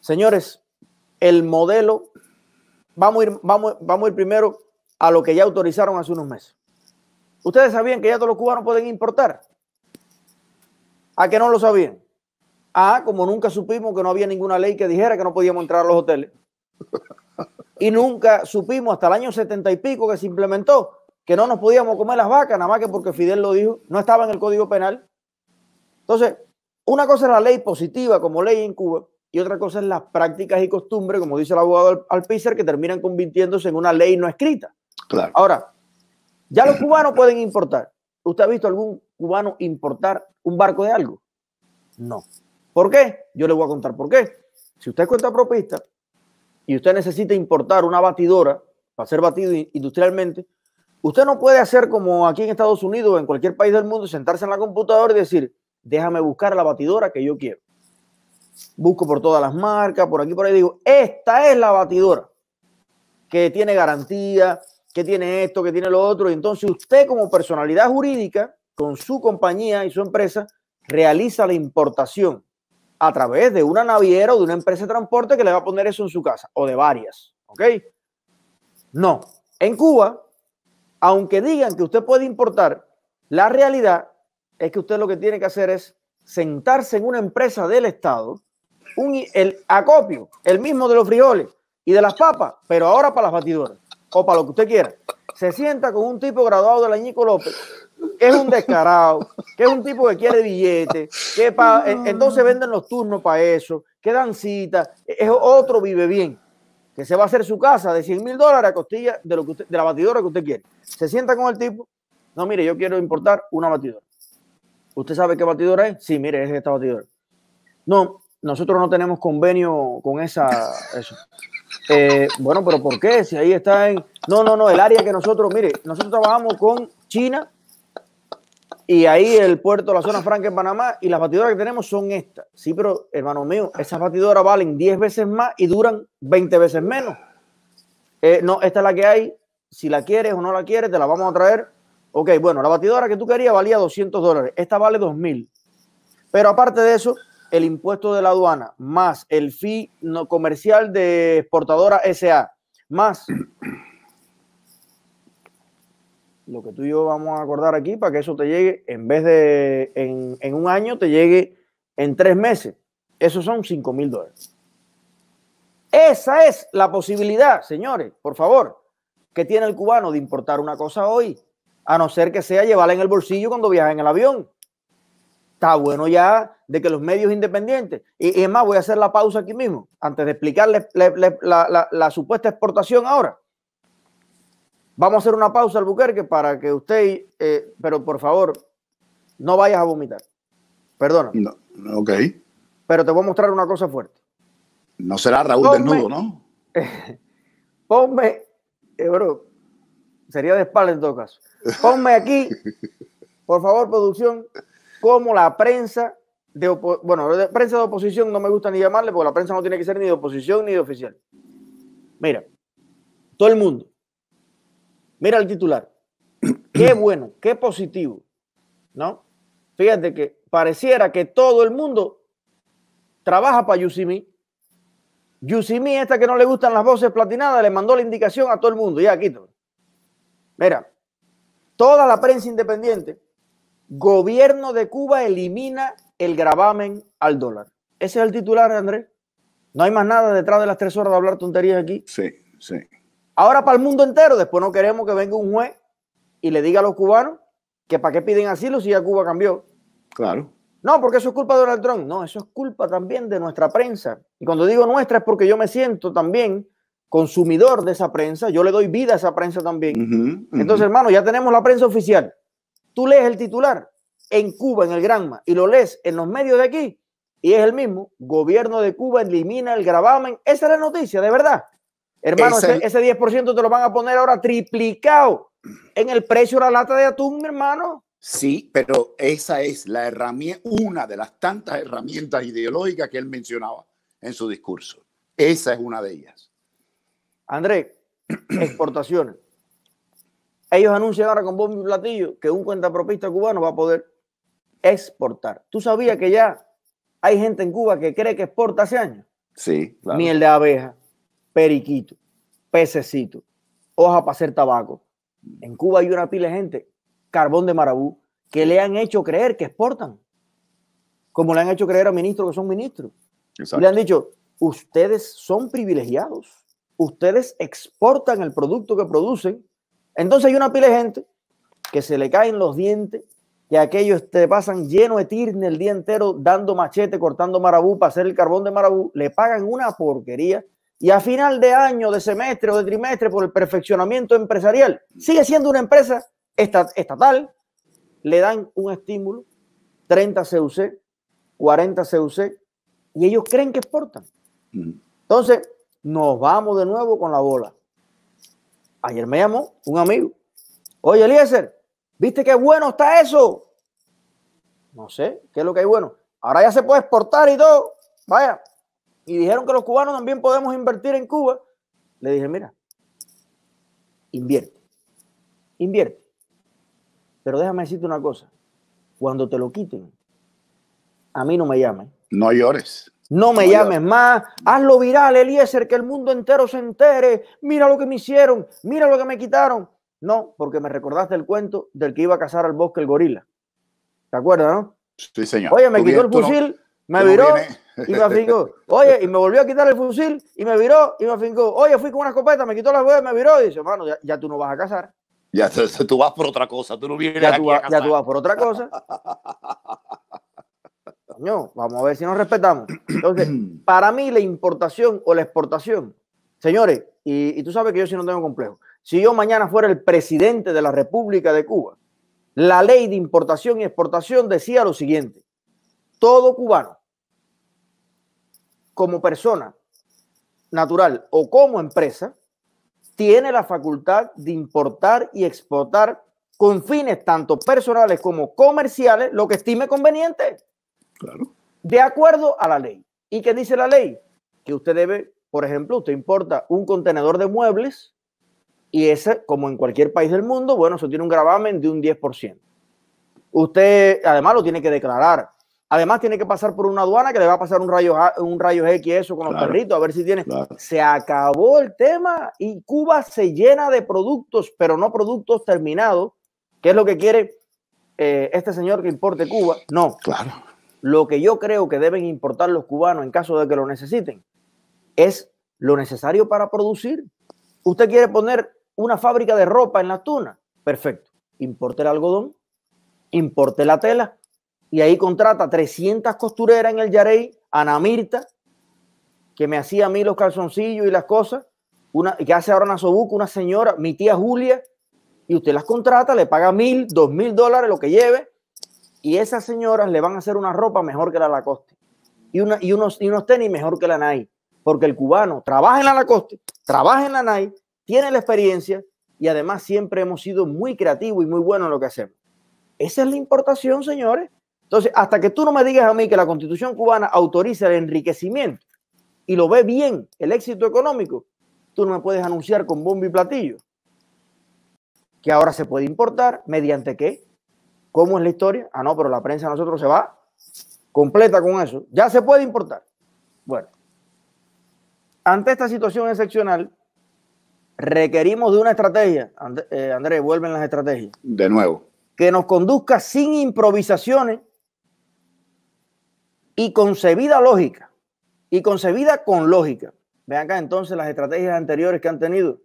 Señores, el modelo, vamos a ir, vamos, vamos a ir primero a lo que ya autorizaron hace unos meses. Ustedes sabían que ya todos los cubanos pueden importar. ¿A que no lo sabían? Ah, como nunca supimos que no había ninguna ley que dijera que no podíamos entrar a los hoteles. Y nunca supimos hasta el año setenta y pico que se implementó que no nos podíamos comer las vacas, nada más que porque Fidel lo dijo, no estaba en el Código Penal. Entonces, una cosa es la ley positiva como ley en Cuba y otra cosa es las prácticas y costumbres, como dice el abogado Alpícer, que terminan convirtiéndose en una ley no escrita. Claro. Ahora, ya los cubanos pueden importar. ¿Usted ha visto algún cubano importar un barco de algo? No. ¿Por qué? Yo le voy a contar por qué. Si usted cuenta propista y usted necesita importar una batidora para ser batido industrialmente, usted no puede hacer como aquí en Estados Unidos o en cualquier país del mundo, sentarse en la computadora y decir, déjame buscar la batidora que yo quiero. Busco por todas las marcas, por aquí, por ahí, digo, esta es la batidora que tiene garantía, que tiene esto, que tiene lo otro. entonces usted como personalidad jurídica, con su compañía y su empresa, realiza la importación a través de una naviera o de una empresa de transporte que le va a poner eso en su casa, o de varias, ¿ok? No, en Cuba, aunque digan que usted puede importar, la realidad es que usted lo que tiene que hacer es sentarse en una empresa del Estado, un, el acopio, el mismo de los frijoles y de las papas, pero ahora para las batidoras o para lo que usted quiera. Se sienta con un tipo graduado de la Ñico López, que es un descarado, que es un tipo que quiere billetes, que eh, entonces venden los turnos para eso, que dan citas, e, es otro vive bien, que se va a hacer su casa de 100 mil dólares a costilla de, lo de la batidora que usted quiere. Se sienta con el tipo, no, mire, yo quiero importar una batidora. ¿Usted sabe qué batidora es? Sí, mire, es esta batidora. No, nosotros no tenemos convenio con esa. Eso. Eh, bueno, pero ¿por qué? Si ahí está en. No, no, no, el área que nosotros, mire, nosotros trabajamos con China y ahí el puerto, la zona franca en Panamá y las batidoras que tenemos son estas. Sí, pero hermano mío, esas batidoras valen 10 veces más y duran 20 veces menos. Eh, no, esta es la que hay. Si la quieres o no la quieres, te la vamos a traer Ok, bueno, la batidora que tú querías valía 200 dólares, esta vale 2.000. Pero aparte de eso, el impuesto de la aduana, más el fee no comercial de exportadora SA, más lo que tú y yo vamos a acordar aquí para que eso te llegue, en vez de en, un año, te llegue en tres meses. Esos son 5 mil dólares. Esa es la posibilidad, señores, por favor, que tiene el cubano de importar una cosa hoy a no ser que sea llevarla en el bolsillo cuando viaja en el avión. Está bueno ya de que los medios independientes, y, es más, voy a hacer la pausa aquí mismo, antes de explicarles la, supuesta exportación ahora. Vamos a hacer una pausa, buquerque para que usted, eh, pero por favor, no vayas a vomitar. Perdona. No, ok. Pero te voy a mostrar una cosa fuerte. No será Raúl desnudo, ¿no? ponme, eh, bro, sería de espalda en todo caso. Ponme aquí, por favor, producción, como la prensa de bueno, prensa de oposición no me gusta ni llamarle porque la prensa no tiene que ser ni de oposición ni de oficial. Mira, todo el mundo. Mira el titular. Qué bueno, qué positivo. ¿No? Fíjate que pareciera que todo el mundo trabaja para Yusimi. Yusimi, esta que no le gustan las voces platinadas, le mandó la indicación a todo el mundo. Ya, quítalo. Mira, toda la prensa independiente, gobierno de Cuba elimina el gravamen al dólar. Ese es el titular, Andrés. No hay más nada detrás de las tres horas de hablar tonterías aquí. Sí, sí. Ahora para el mundo entero, después no queremos que venga un juez y le diga a los cubanos que para qué piden asilo si ya Cuba cambió. Claro. No, porque eso es culpa de Donald Trump. No, eso es culpa también de nuestra prensa. Y cuando digo nuestra es porque yo me siento también consumidor de esa prensa, yo le doy vida a esa prensa también. Entonces, hermano, ya tenemos la prensa oficial. Tú lees el titular en Cuba, en el Granma, y lo lees en los medios de aquí, y es el mismo. Gobierno de Cuba elimina el gravamen. Esa es la noticia, de verdad. Hermano, ese, 10% te lo van a poner ahora triplicado en el precio de la lata de atún, hermano. Sí, pero esa es la herramienta, una de las tantas herramientas ideológicas que él mencionaba en su discurso. Esa es una de ellas. André, exportaciones. Ellos anuncian ahora con bombo y platillo que un cuentapropista cubano va a poder exportar. ¿Tú sabías que ya hay gente en Cuba que cree que exporta hace años? Sí, claro. Miel de abeja, periquito, pececito, hoja para hacer tabaco. En Cuba hay una pila de gente, carbón de marabú, que le han hecho creer que exportan. Como le han hecho creer a ministros que son ministros. le han dicho, ustedes son privilegiados ustedes exportan el producto que producen. Entonces hay una pila de gente que se le caen los dientes, que aquellos te pasan lleno de tirne el día entero dando machete, cortando marabú para hacer el carbón de marabú, le pagan una porquería. Y a final de año, de semestre o de trimestre, por el perfeccionamiento empresarial, sigue siendo una empresa estatal, le dan un estímulo, 30 CUC, 40 CUC, y ellos creen que exportan. Mm. Entonces, nos vamos de nuevo con la bola. Ayer me llamó un amigo. Oye, Eliezer, ¿viste qué bueno está eso? No sé, ¿qué es lo que hay bueno? Ahora ya se puede exportar y todo. Vaya. Y dijeron que los cubanos también podemos invertir en Cuba. Le dije, mira, invierte, invierte. Pero déjame decirte una cosa. Cuando te lo quiten, a mí no me llamen. No llores. No me llames más. Hazlo viral, Eliezer, que el mundo entero se entere. Mira lo que me hicieron. Mira lo que me quitaron. No, porque me recordaste el cuento del que iba a cazar al bosque el gorila. ¿Te acuerdas, no? Sí, señor. Oye, me quitó el fusil, me viró y me afincó. Oye, y me volvió a quitar el fusil y me viró y me afincó. Oye, fui con una escopeta, me quitó las huevas, me viró y dice, hermano, ya, tú no vas a cazar. Ya tú, vas por otra cosa, tú no vienes a cazar. Ya tú vas por otra cosa. No, vamos a ver si nos respetamos. Entonces, para mí la importación o la exportación, señores, y, tú sabes que yo sí no tengo complejo, si yo mañana fuera el presidente de la República de Cuba, la ley de importación y exportación decía lo siguiente, todo cubano, como persona natural o como empresa, tiene la facultad de importar y exportar con fines tanto personales como comerciales lo que estime conveniente. De acuerdo a la ley. ¿Y qué dice la ley? Que usted debe, por ejemplo, usted importa un contenedor de muebles y ese, como en cualquier país del mundo, bueno, se tiene un gravamen de un 10%. Usted además lo tiene que declarar. Además tiene que pasar por una aduana que le va a pasar un rayo, un rayo X eso con los perritos, a ver si tiene... Se acabó el tema y Cuba se llena de productos, pero no productos terminados, que es lo que quiere eh, este señor que importe Cuba. No, claro lo que yo creo que deben importar los cubanos en caso de que lo necesiten es lo necesario para producir. Usted quiere poner una fábrica de ropa en la tuna. Perfecto. Importe el algodón, importe la tela y ahí contrata 300 costureras en el Yarey, Ana Mirta, que me hacía a mí los calzoncillos y las cosas, una, que hace ahora Nazobuco, una señora, mi tía Julia, y usted las contrata, le paga mil, dos mil dólares, lo que lleve, y esas señoras le van a hacer una ropa mejor que la Lacoste. Y, una, y, unos, y unos tenis mejor que la Nike. Porque el cubano trabaja en la Lacoste, trabaja en la Nike, tiene la experiencia y además siempre hemos sido muy creativos y muy buenos en lo que hacemos. Esa es la importación, señores. Entonces, hasta que tú no me digas a mí que la constitución cubana autoriza el enriquecimiento y lo ve bien, el éxito económico, tú no me puedes anunciar con bombo y platillo que ahora se puede importar mediante qué? ¿Cómo es la historia? Ah, no, pero la prensa a nosotros se va completa con eso. Ya se puede importar. Bueno, ante esta situación excepcional, requerimos de una estrategia, eh, Andrés, vuelven las estrategias. De nuevo. Que nos conduzca sin improvisaciones y concebida lógica. Y concebida con lógica. Vean acá entonces las estrategias anteriores que han tenido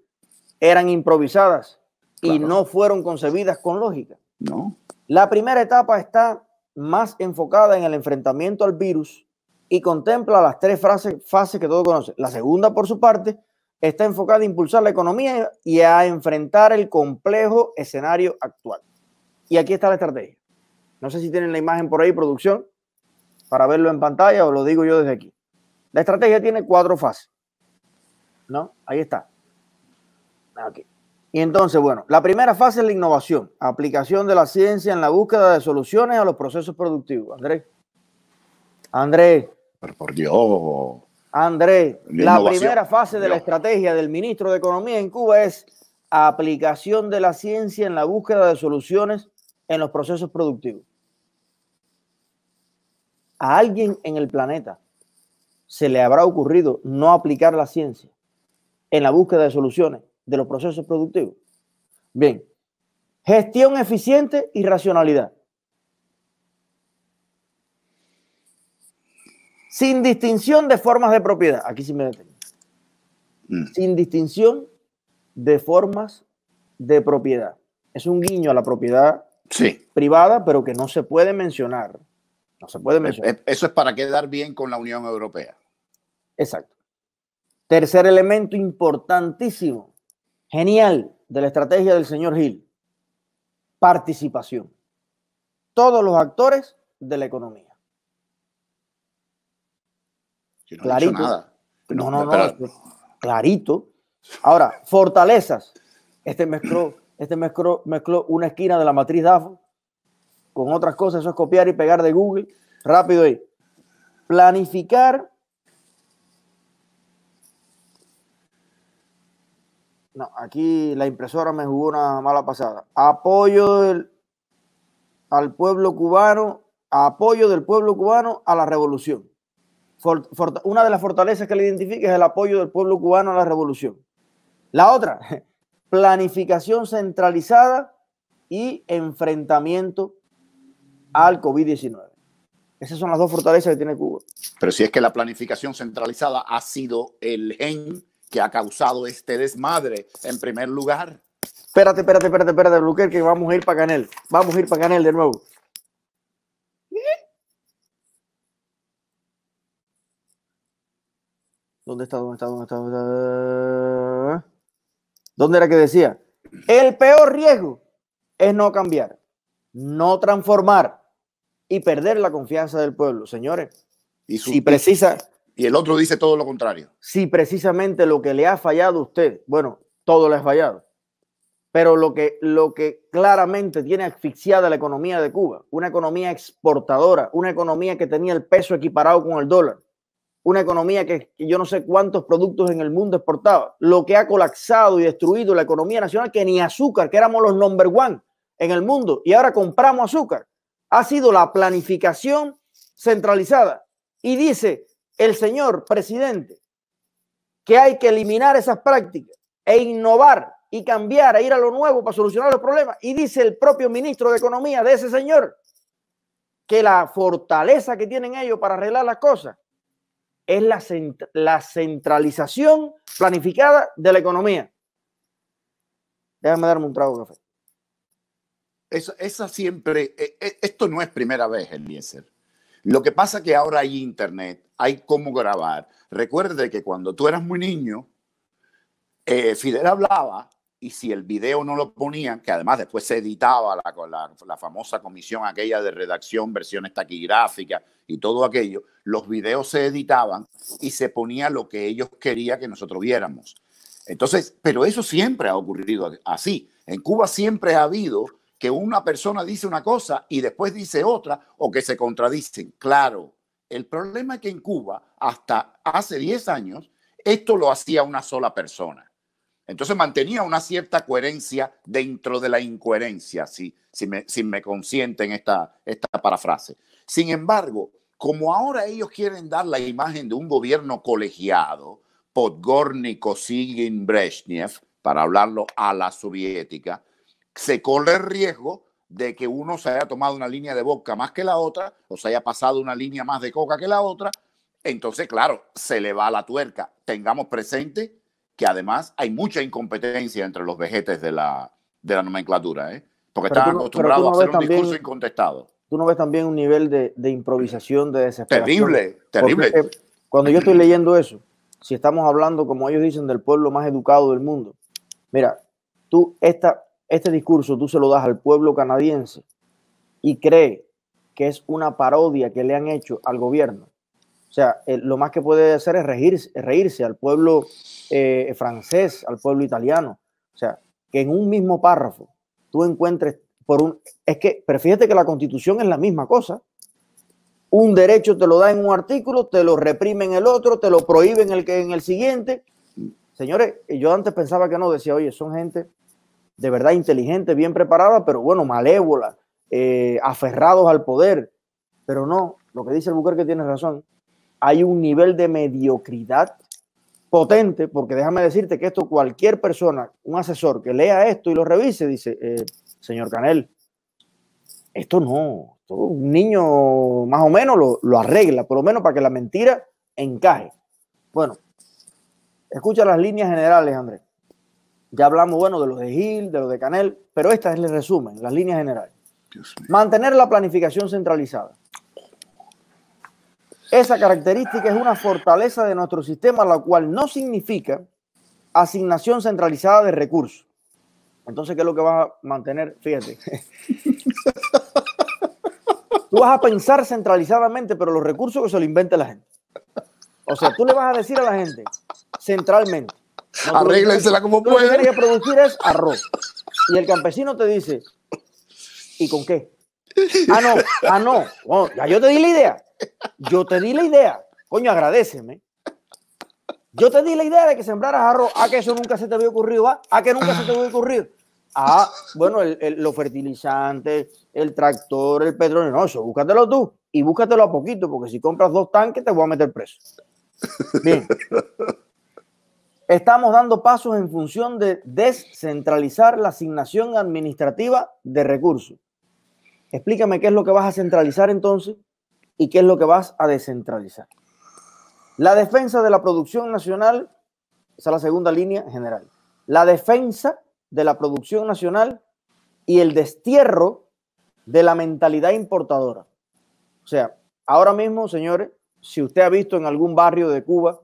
eran improvisadas y no fueron concebidas con lógica. No. La primera etapa está más enfocada en el enfrentamiento al virus y contempla las tres fases que todos conocen. La segunda, por su parte, está enfocada a impulsar la economía y a enfrentar el complejo escenario actual. Y aquí está la estrategia. No sé si tienen la imagen por ahí, producción, para verlo en pantalla o lo digo yo desde aquí. La estrategia tiene cuatro fases. ¿No? Ahí está. Aquí. Y entonces, bueno, la primera fase es la innovación, aplicación de la ciencia en la búsqueda de soluciones a los procesos productivos. Andrés. Andrés. Pero por Dios. Andrés, la, primera fase de la estrategia del ministro de Economía en Cuba es aplicación de la ciencia en la búsqueda de soluciones en los procesos productivos. A alguien en el planeta se le habrá ocurrido no aplicar la ciencia en la búsqueda de soluciones de los procesos productivos. Bien, gestión eficiente y racionalidad. Sin distinción de formas de propiedad. Aquí sí me detengo. Mm. Sin distinción de formas de propiedad. Es un guiño a la propiedad sí. privada, pero que no se puede mencionar. No se puede eh, mencionar. Eh, eso es para quedar bien con la Unión Europea. Exacto. Tercer elemento importantísimo genial de la estrategia del señor Hill, participación. Todos los actores de la economía. clarito. No, no, no, Clarito. Ahora, fortalezas. Este este mezcló una esquina de la matriz DAFO con otras cosas. Eso es copiar y pegar de Google. Rápido ahí. Planificar No, aquí la impresora me jugó una mala pasada. Apoyo al pueblo cubano, apoyo del pueblo cubano a la revolución. una de las fortalezas que le identifica es el apoyo del pueblo cubano a la revolución. La otra, planificación centralizada y enfrentamiento al COVID-19. Esas son las dos fortalezas que tiene Cuba. Pero si es que la planificación centralizada ha sido el gen que ha causado este desmadre en primer lugar. Espérate, espérate, espérate, espérate, Bluker, que vamos a ir para Canel. Vamos a ir para Canel de nuevo. ¿Dónde está? ¿Dónde está? ¿Dónde está? ¿Dónde, era que decía? El peor riesgo es no cambiar, no transformar y perder la confianza del pueblo, señores. Y si precisa, y el otro dice todo lo contrario. Sí, precisamente lo que le ha fallado a usted, bueno, todo le ha fallado, pero lo que, lo que claramente tiene asfixiada la economía de Cuba, una economía exportadora, una economía que tenía el peso equiparado con el dólar, una economía que, que yo no sé cuántos productos en el mundo exportaba, lo que ha colapsado y destruido la economía nacional, que ni azúcar, que éramos los number one en el mundo, y ahora compramos azúcar, ha sido la planificación centralizada. Y dice, el señor presidente que hay que eliminar esas prácticas e innovar y cambiar e ir a lo nuevo para solucionar los problemas. Y dice el propio ministro de Economía de ese señor que la fortaleza que tienen ellos para arreglar las cosas es la, la centralización planificada de la economía. Déjame darme un trago de café. Eso, esa siempre, eh, eh, esto no es primera vez, Eliezer. Lo que pasa que ahora hay internet, hay cómo grabar. Recuerde que cuando tú eras muy niño, eh, Fidel hablaba y si el video no lo ponían, que además después se editaba la, famosa comisión aquella de redacción, versiones taquigráficas y todo aquello, los videos se editaban y se ponía lo que ellos querían que nosotros viéramos. Entonces, pero eso siempre ha ocurrido así. En Cuba siempre ha habido que una persona dice una cosa y después dice otra o que se contradicen. Claro, el problema es que en Cuba, hasta hace 10 años, esto lo hacía una sola persona. Entonces mantenía una cierta coherencia dentro de la incoherencia, si, me, consienten esta, esta parafrase. Sin embargo, como ahora ellos quieren dar la imagen de un gobierno colegiado, Podgorny, Kosygin, Brezhnev, para hablarlo a la soviética, se corre el riesgo de que uno se haya tomado una línea de boca más que la otra, o se haya pasado una línea más de coca que la otra, entonces, claro, se le va a la tuerca. Tengamos presente que además hay mucha incompetencia entre los vejetes de la, de la nomenclatura, ¿eh? porque están acostumbrados a hacer un discurso incontestado. Tú no ves también un nivel de, de improvisación, de desesperación. Terrible, terrible. Eh, cuando yo estoy leyendo eso, si estamos hablando, como ellos dicen, del pueblo más educado del mundo, mira, tú esta, este discurso tú se lo das al pueblo canadiense y cree que es una parodia que le han hecho al gobierno. O sea, eh, lo más que puede hacer es reírse, al pueblo eh, francés, al pueblo italiano. O sea, que en un mismo párrafo tú encuentres por un... Es que, pero fíjate que la constitución es la misma cosa. Un derecho te lo da en un artículo, te lo reprime en el otro, te lo prohíbe en el, en el siguiente. Señores, yo antes pensaba que no, decía, oye, son gente de verdad inteligente, bien preparada, pero bueno, malévola, eh, aferrados al poder. Pero no, lo que dice el que tiene razón. Hay un nivel de mediocridad potente, porque déjame decirte que esto cualquier persona, un asesor que lea esto y lo revise, dice, eh, señor Canel, esto no, todo un niño más o menos lo arregla, por lo menos para que la mentira encaje. Bueno, escucha las líneas generales, Andrés. Ya hablamos, bueno, de los de Gil, de los de Canel, pero esta es el resumen, las líneas generales. Mantener la planificación centralizada. Esa característica es una fortaleza de nuestro sistema, la cual no significa asignación centralizada de recursos. Entonces, ¿qué es lo que vas a mantener? Fíjate. tú vas a pensar centralizadamente, pero los recursos que se lo invente la gente. O sea, tú le vas a decir a la gente centralmente, Arréglensela como pueden. Lo que tienes producir es arroz. Y el campesino te dice, ¿y con qué? Ah, no, ah, no. bueno ya yo te di la idea. Yo te di la idea. Coño, agradeceme. Yo te di la idea de que sembraras arroz. a ah, que eso nunca se te había ocurrido, ¿va? Ah, ah, que nunca se te había ocurrido. Ah, bueno, los fertilizantes, el tractor, el petróleo. No, eso, búscatelo tú. Y búscatelo a poquito, porque si compras dos tanques te voy a meter preso. Bien. Estamos dando pasos en función de descentralizar la asignación administrativa de recursos. Explícame qué es lo que vas a centralizar entonces y qué es lo que vas a descentralizar. La defensa de la producción nacional, esa es la segunda línea general. La defensa de la producción nacional y el destierro de la mentalidad importadora. O sea, ahora mismo, señores, si usted ha visto en algún barrio de Cuba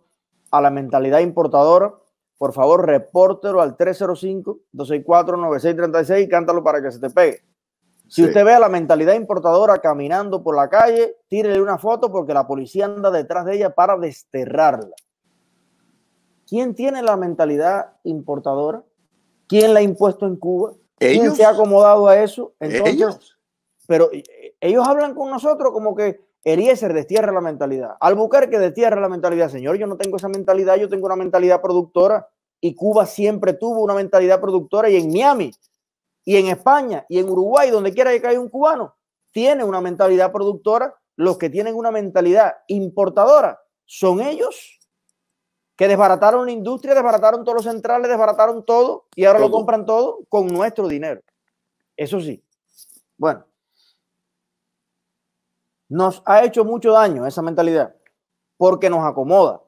a la mentalidad importadora, por favor, repórtelo al 305-264-9636 y cántalo para que se te pegue. Si usted ve a la mentalidad importadora caminando por la calle, tírele una foto porque la policía anda detrás de ella para desterrarla. ¿Quién tiene la mentalidad importadora? ¿Quién la ha impuesto en Cuba? ¿Quién se ha acomodado a eso? ¿Ellos? Pero eh, ellos hablan con nosotros como que Eliezer destierra la mentalidad. Albuquerque destierra la mentalidad. Señor, yo no tengo esa mentalidad, yo tengo una mentalidad productora. Y Cuba siempre tuvo una mentalidad productora. Y en Miami, y en España, y en Uruguay, donde quiera que caiga un cubano, tiene una mentalidad productora. Los que tienen una mentalidad importadora son ellos que desbarataron la industria, desbarataron todos los centrales, desbarataron todo y ahora lo compran todo con nuestro dinero. Eso sí. Bueno, nos ha hecho mucho daño esa mentalidad porque nos acomoda.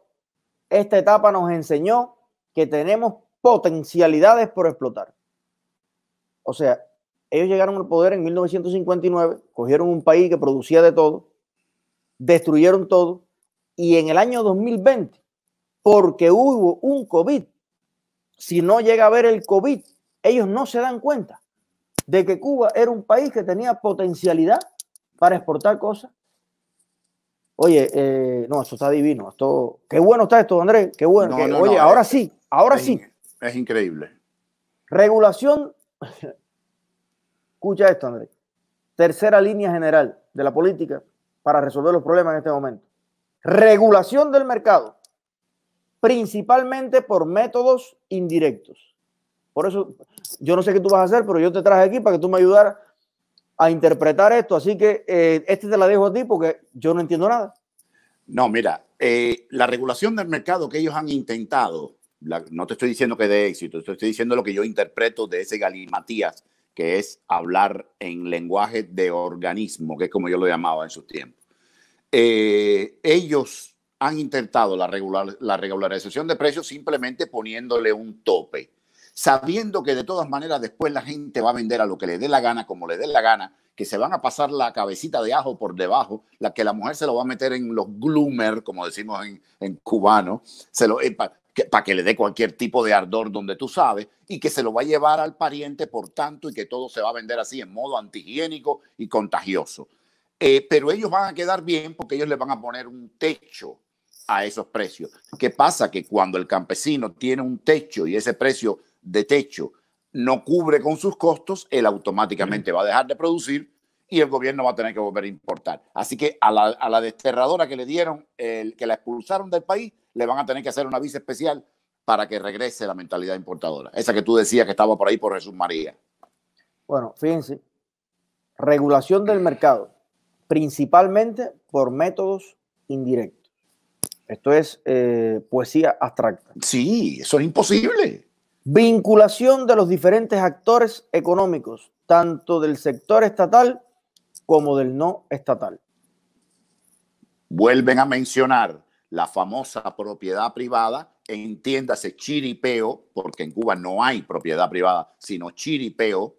Esta etapa nos enseñó que tenemos potencialidades por explotar. O sea, ellos llegaron al poder en 1959, cogieron un país que producía de todo, destruyeron todo, y en el año 2020, porque hubo un COVID, si no llega a ver el COVID, ellos no se dan cuenta de que Cuba era un país que tenía potencialidad para exportar cosas. Oye, eh, no, eso está divino. qué bueno está esto, Andrés. Qué bueno. oye, ahora sí, ahora sí. Es increíble. Regulación. Escucha esto, Andrés. Tercera línea general de la política para resolver los problemas en este momento. Regulación del mercado, principalmente por métodos indirectos. Por eso, yo no sé qué tú vas a hacer, pero yo te traje aquí para que tú me ayudaras a interpretar esto. Así que eh, este te la dejo a ti porque yo no entiendo nada. No, mira, eh, la regulación del mercado que ellos han intentado, no te estoy diciendo que de éxito, te estoy diciendo lo que yo interpreto de ese galimatías, que es hablar en lenguaje de organismo, que es como yo lo llamaba en sus tiempos. Eh, ellos han intentado la, regular, la regularización de precios simplemente poniéndole un tope sabiendo que de todas maneras después la gente va a vender a lo que le dé la gana, como le dé la gana, que se van a pasar la cabecita de ajo por debajo, la que la mujer se lo va a meter en los gloomer, como decimos en, cubano, se lo, eh, para que, le dé cualquier tipo de ardor donde tú sabes, y que se lo va a llevar al pariente por tanto y que todo se va a vender así en modo antihigiénico y contagioso. Eh, pero ellos van a quedar bien porque ellos le van a poner un techo a esos precios. ¿Qué pasa? Que cuando el campesino tiene un techo y ese precio de techo no cubre con sus costos, él automáticamente va a dejar de producir y el gobierno va a tener que volver a importar. Así que a la, desterradora que le dieron, el, que la expulsaron del país, le van a tener que hacer una visa especial para que regrese la mentalidad importadora. Esa que tú decías que estaba por ahí por Jesús María. Bueno, fíjense, regulación del mercado, principalmente por métodos indirectos. Esto es eh, poesía abstracta. Sí, eso es imposible. Vinculación de los diferentes actores económicos, tanto del sector estatal como del no estatal. Vuelven a mencionar la famosa propiedad privada, entiéndase chiripeo, porque en Cuba no hay propiedad privada, sino chiripeo.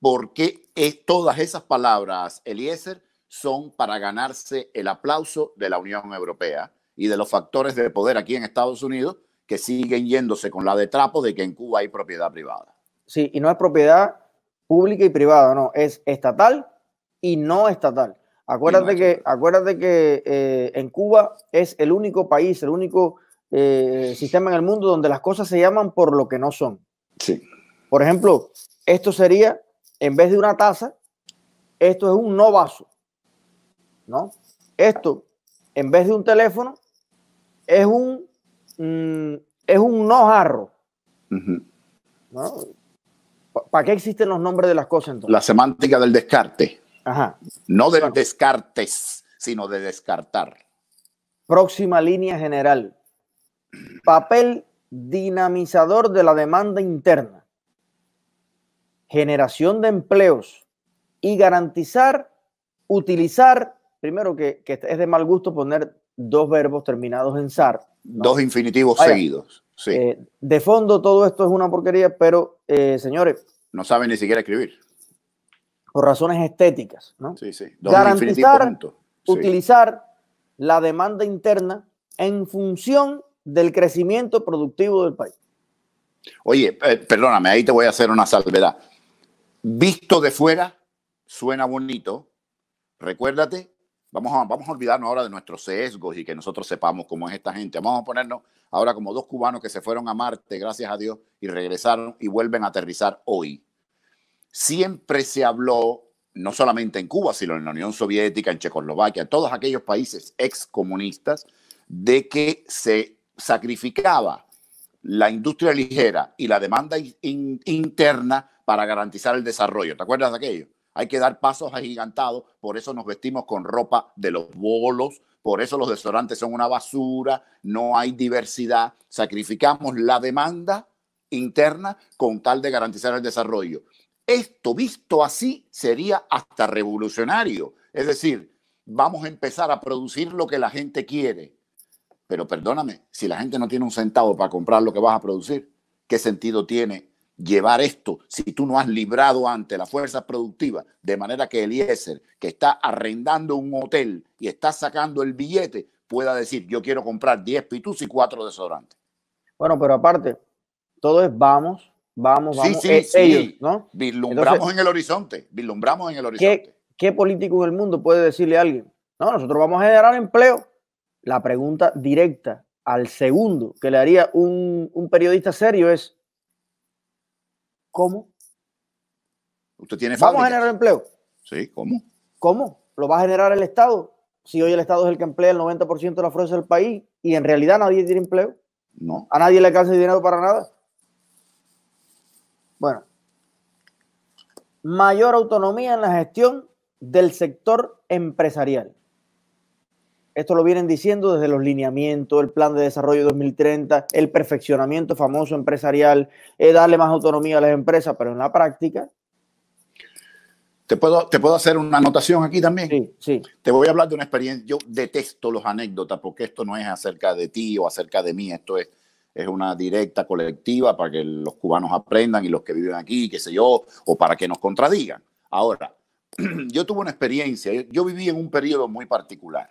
Porque todas esas palabras, Eliezer, son para ganarse el aplauso de la Unión Europea y de los factores de poder aquí en Estados Unidos que siguen yéndose con la de trapo de que en Cuba hay propiedad privada. Sí, y no es propiedad pública y privada, no, es estatal y no estatal. Acuérdate que, acuérdate que eh, en Cuba es el único país, el único eh, sistema en el mundo donde las cosas se llaman por lo que no son. Sí. Por ejemplo, esto sería, en vez de una taza, esto es un no vaso. ¿No? Esto, en vez de un teléfono, es un Mm, es un no jarro. ¿Para qué existen los nombres de las cosas entonces? La semántica del descarte. No del descartes, sino de descartar. Próxima línea general. Papel dinamizador de la demanda interna. Generación de empleos y garantizar, utilizar, primero que, que es de mal gusto poner dos verbos terminados en SAR. Dos infinitivos seguidos. Eh, de fondo todo esto es una porquería, pero eh, señores... No saben ni siquiera escribir. Por razones estéticas, ¿no? Sí, sí. Dos Garantizar, utilizar la demanda interna en función del crecimiento productivo del país. Oye, eh, perdóname, ahí te voy a hacer una salvedad. Visto de fuera, suena bonito. Recuérdate Vamos a, olvidarnos ahora de nuestros sesgos y que nosotros sepamos cómo es esta gente. Vamos a ponernos ahora como dos cubanos que se fueron a Marte, gracias a Dios, y regresaron y vuelven a aterrizar hoy. Siempre se habló, no solamente en Cuba, sino en la Unión Soviética, en Checoslovaquia, en todos aquellos países excomunistas, de que se sacrificaba la industria ligera y la demanda interna para garantizar el desarrollo. ¿Te acuerdas de aquello? hay que dar pasos agigantados, por eso nos vestimos con ropa de los bolos, por eso los restaurantes son una basura, no hay diversidad, sacrificamos la demanda interna con tal de garantizar el desarrollo. Esto visto así sería hasta revolucionario, es decir, vamos a empezar a producir lo que la gente quiere. Pero perdóname, si la gente no tiene un centavo para comprar lo que vas a producir, ¿qué sentido tiene llevar esto si tú no has librado ante la fuerza productiva? De manera que Eliezer, que está arrendando un hotel y está sacando el billete, pueda decir, yo quiero comprar 10 pitus y 4 desodorantes. Bueno, pero aparte, todo es vamos, vamos, vamos. Sí, sí, sí. ¿no? Vislumbramos en el horizonte, vislumbramos en el horizonte. ¿qué, político en el mundo puede decirle a alguien? No, nosotros vamos a generar empleo. La pregunta directa al segundo que le haría un periodista serio es, ¿Cómo? Usted tiene ¿Vamos a generar empleo? Sí, ¿cómo? ¿Cómo? ¿Lo va a generar el Estado? Si hoy el Estado es el que emplea el 90% de la fuerza del país y en realidad nadie tiene empleo. No. A nadie le alcanza dinero para nada. Bueno. Mayor autonomía en la gestión del sector empresarial. Esto lo vienen diciendo desde los lineamientos, el plan de desarrollo 2030, el perfeccionamiento famoso empresarial, eh, darle más autonomía a las empresas, pero en la práctica. ¿Te puedo, ¿Te puedo hacer una anotación aquí también? Sí, sí. Te voy a hablar de una experiencia. Yo detesto los anécdotas porque esto no es acerca de ti o acerca de mí. Esto es, es una directa colectiva para que los cubanos aprendan y los que viven aquí, qué sé yo, o para que nos contradigan. Ahora, yo tuve una experiencia. yo viví en un periodo muy particular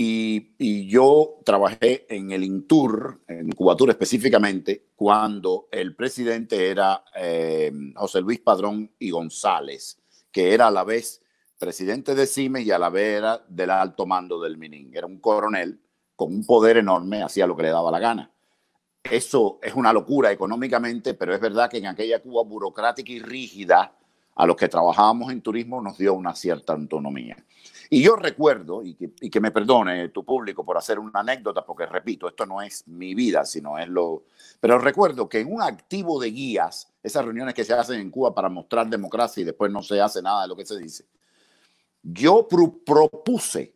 y, yo trabajé en el Intur, en Cubatur específicamente, cuando el presidente era eh, José Luis Padrón y González, que era a la vez presidente de Cime y a la vez del alto mando del Minin. Era un coronel con un poder enorme, hacía lo que le daba la gana. Eso es una locura económicamente, pero es verdad que en aquella Cuba burocrática y rígida, a los que trabajábamos en turismo nos dio una cierta autonomía. Y yo recuerdo, y que, me perdone tu público por hacer una anécdota, porque repito, esto no es mi vida, sino es lo... Pero recuerdo que en un activo de guías, esas reuniones que se hacen en Cuba para mostrar democracia y después no se hace nada de lo que se dice, yo propuse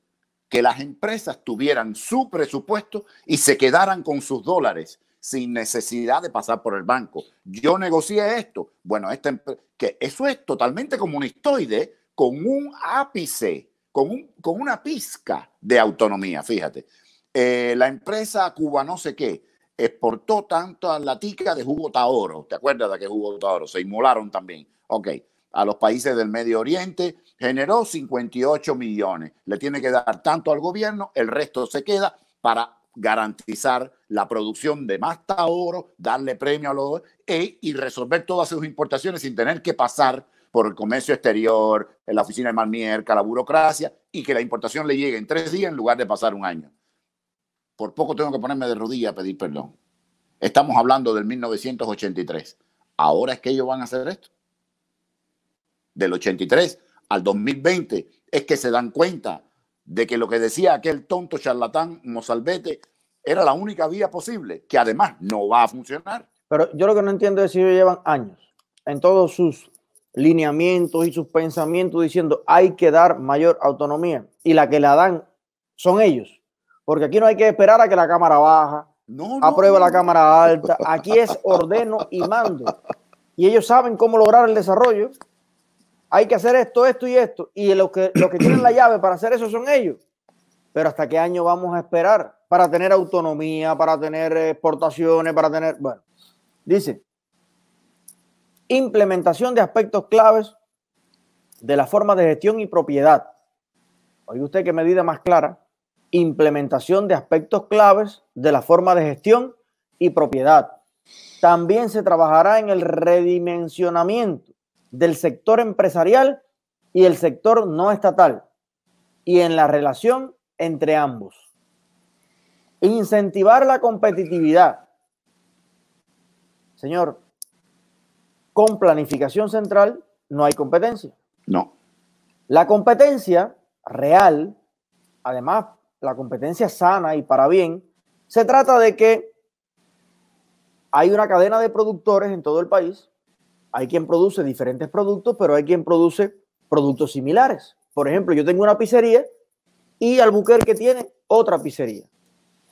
que las empresas tuvieran su presupuesto y se quedaran con sus dólares sin necesidad de pasar por el banco. Yo negocié esto. Bueno, este, que eso es totalmente comunistoide con un ápice, con, un, con una pizca de autonomía, fíjate. Eh, la empresa Cuba no sé qué exportó tanto a la tica de jugo oro, ¿Te acuerdas de que jugo Taoro? Se inmolaron también. Ok, a los países del Medio Oriente generó 58 millones. Le tiene que dar tanto al gobierno, el resto se queda para garantizar la producción de más oro, darle premio a los e, y resolver todas sus importaciones sin tener que pasar por el comercio exterior, en la oficina de Malmierca, la burocracia, y que la importación le llegue en tres días en lugar de pasar un año. Por poco tengo que ponerme de rodillas a pedir perdón. Estamos hablando del 1983. Ahora es que ellos van a hacer esto. Del 83 al 2020 es que se dan cuenta de que lo que decía aquel tonto charlatán Mozalbete era la única vía posible, que además no va a funcionar. Pero yo lo que no entiendo es si ellos llevan años en todos sus lineamientos y sus pensamientos diciendo hay que dar mayor autonomía y la que la dan son ellos. Porque aquí no hay que esperar a que la cámara baja, no, aprueba la cámara alta. Aquí es ordeno y mando. Y ellos saben cómo lograr el desarrollo hay que hacer esto, esto y esto. Y los que, tienen la llave para hacer eso son ellos. Pero ¿hasta qué año vamos a esperar para tener autonomía, para tener exportaciones, para tener... Bueno, dice, implementación de aspectos claves de la forma de gestión y propiedad. Oye usted qué medida más clara. Implementación de aspectos claves de la forma de gestión y propiedad. También se trabajará en el redimensionamiento del sector empresarial y el sector no estatal y en la relación entre ambos. Incentivar la competitividad. Señor, con planificación central no hay competencia. No. La competencia real, además la competencia sana y para bien, se trata de que hay una cadena de productores en todo el país hay quien produce diferentes productos, pero hay quien produce productos similares. Por ejemplo, yo tengo una pizzería y Albuquerque tiene otra pizzería.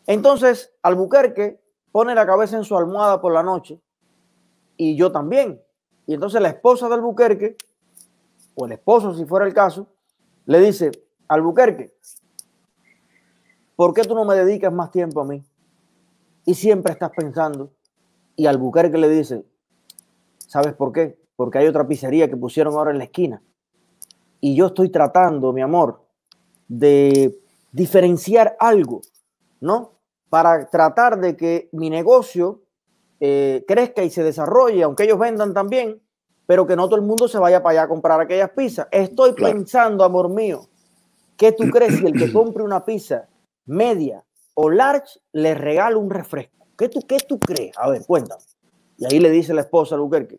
Entonces, Albuquerque pone la cabeza en su almohada por la noche y yo también. Y entonces la esposa de Albuquerque, o el esposo si fuera el caso, le dice, Albuquerque, ¿por qué tú no me dedicas más tiempo a mí? Y siempre estás pensando. Y Albuquerque le dice, ¿Sabes por qué? Porque hay otra pizzería que pusieron ahora en la esquina. Y yo estoy tratando, mi amor, de diferenciar algo, ¿no? Para tratar de que mi negocio eh, crezca y se desarrolle, aunque ellos vendan también, pero que no todo el mundo se vaya para allá a comprar aquellas pizzas. Estoy pensando, amor mío, ¿qué tú crees Si el que compre una pizza media o large le regalo un refresco? ¿Qué tú, qué tú crees? A ver, cuéntame. Y ahí le dice la esposa a Luquerque,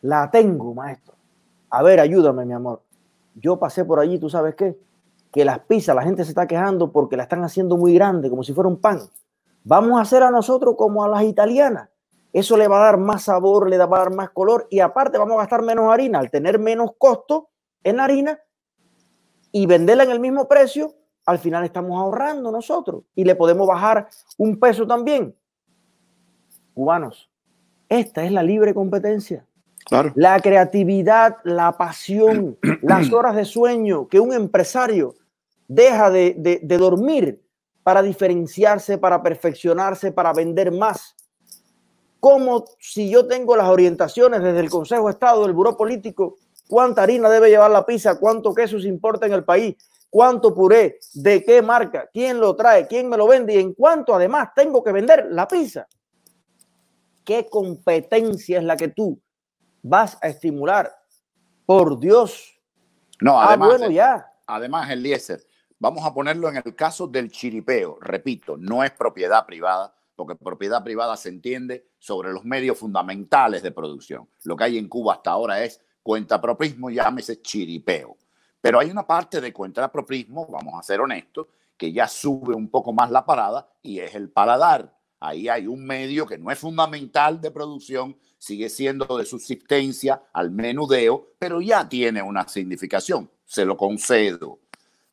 la tengo, maestro. A ver, ayúdame, mi amor. Yo pasé por allí, ¿tú sabes qué? Que las pizzas, la gente se está quejando porque la están haciendo muy grande, como si fuera un pan. Vamos a hacer a nosotros como a las italianas. Eso le va a dar más sabor, le va a dar más color y aparte vamos a gastar menos harina. Al tener menos costo en harina y venderla en el mismo precio, al final estamos ahorrando nosotros y le podemos bajar un peso también cubanos. Esta es la libre competencia. La creatividad, la pasión, las horas de sueño que un empresario deja de, dormir para diferenciarse, para perfeccionarse, para vender más. Como si yo tengo las orientaciones desde el Consejo de Estado, el Buró Político, cuánta harina debe llevar la pizza, cuánto queso se importa en el país, cuánto puré, de qué marca, quién lo trae, quién me lo vende y en cuánto además tengo que vender la pizza. ¿Qué competencia es la que tú vas a estimular? Por Dios. No, ah, además, ah, bueno, ya. Además, Eliezer, vamos a ponerlo en el caso del chiripeo. Repito, no es propiedad privada, porque propiedad privada se entiende sobre los medios fundamentales de producción. Lo que hay en Cuba hasta ahora es cuentapropismo, llámese chiripeo. Pero hay una parte de cuentapropismo, vamos a ser honestos, que ya sube un poco más la parada y es el paladar. Ahí hay un medio que no es fundamental de producción, sigue siendo de subsistencia al menudeo, pero ya tiene una significación, se lo concedo.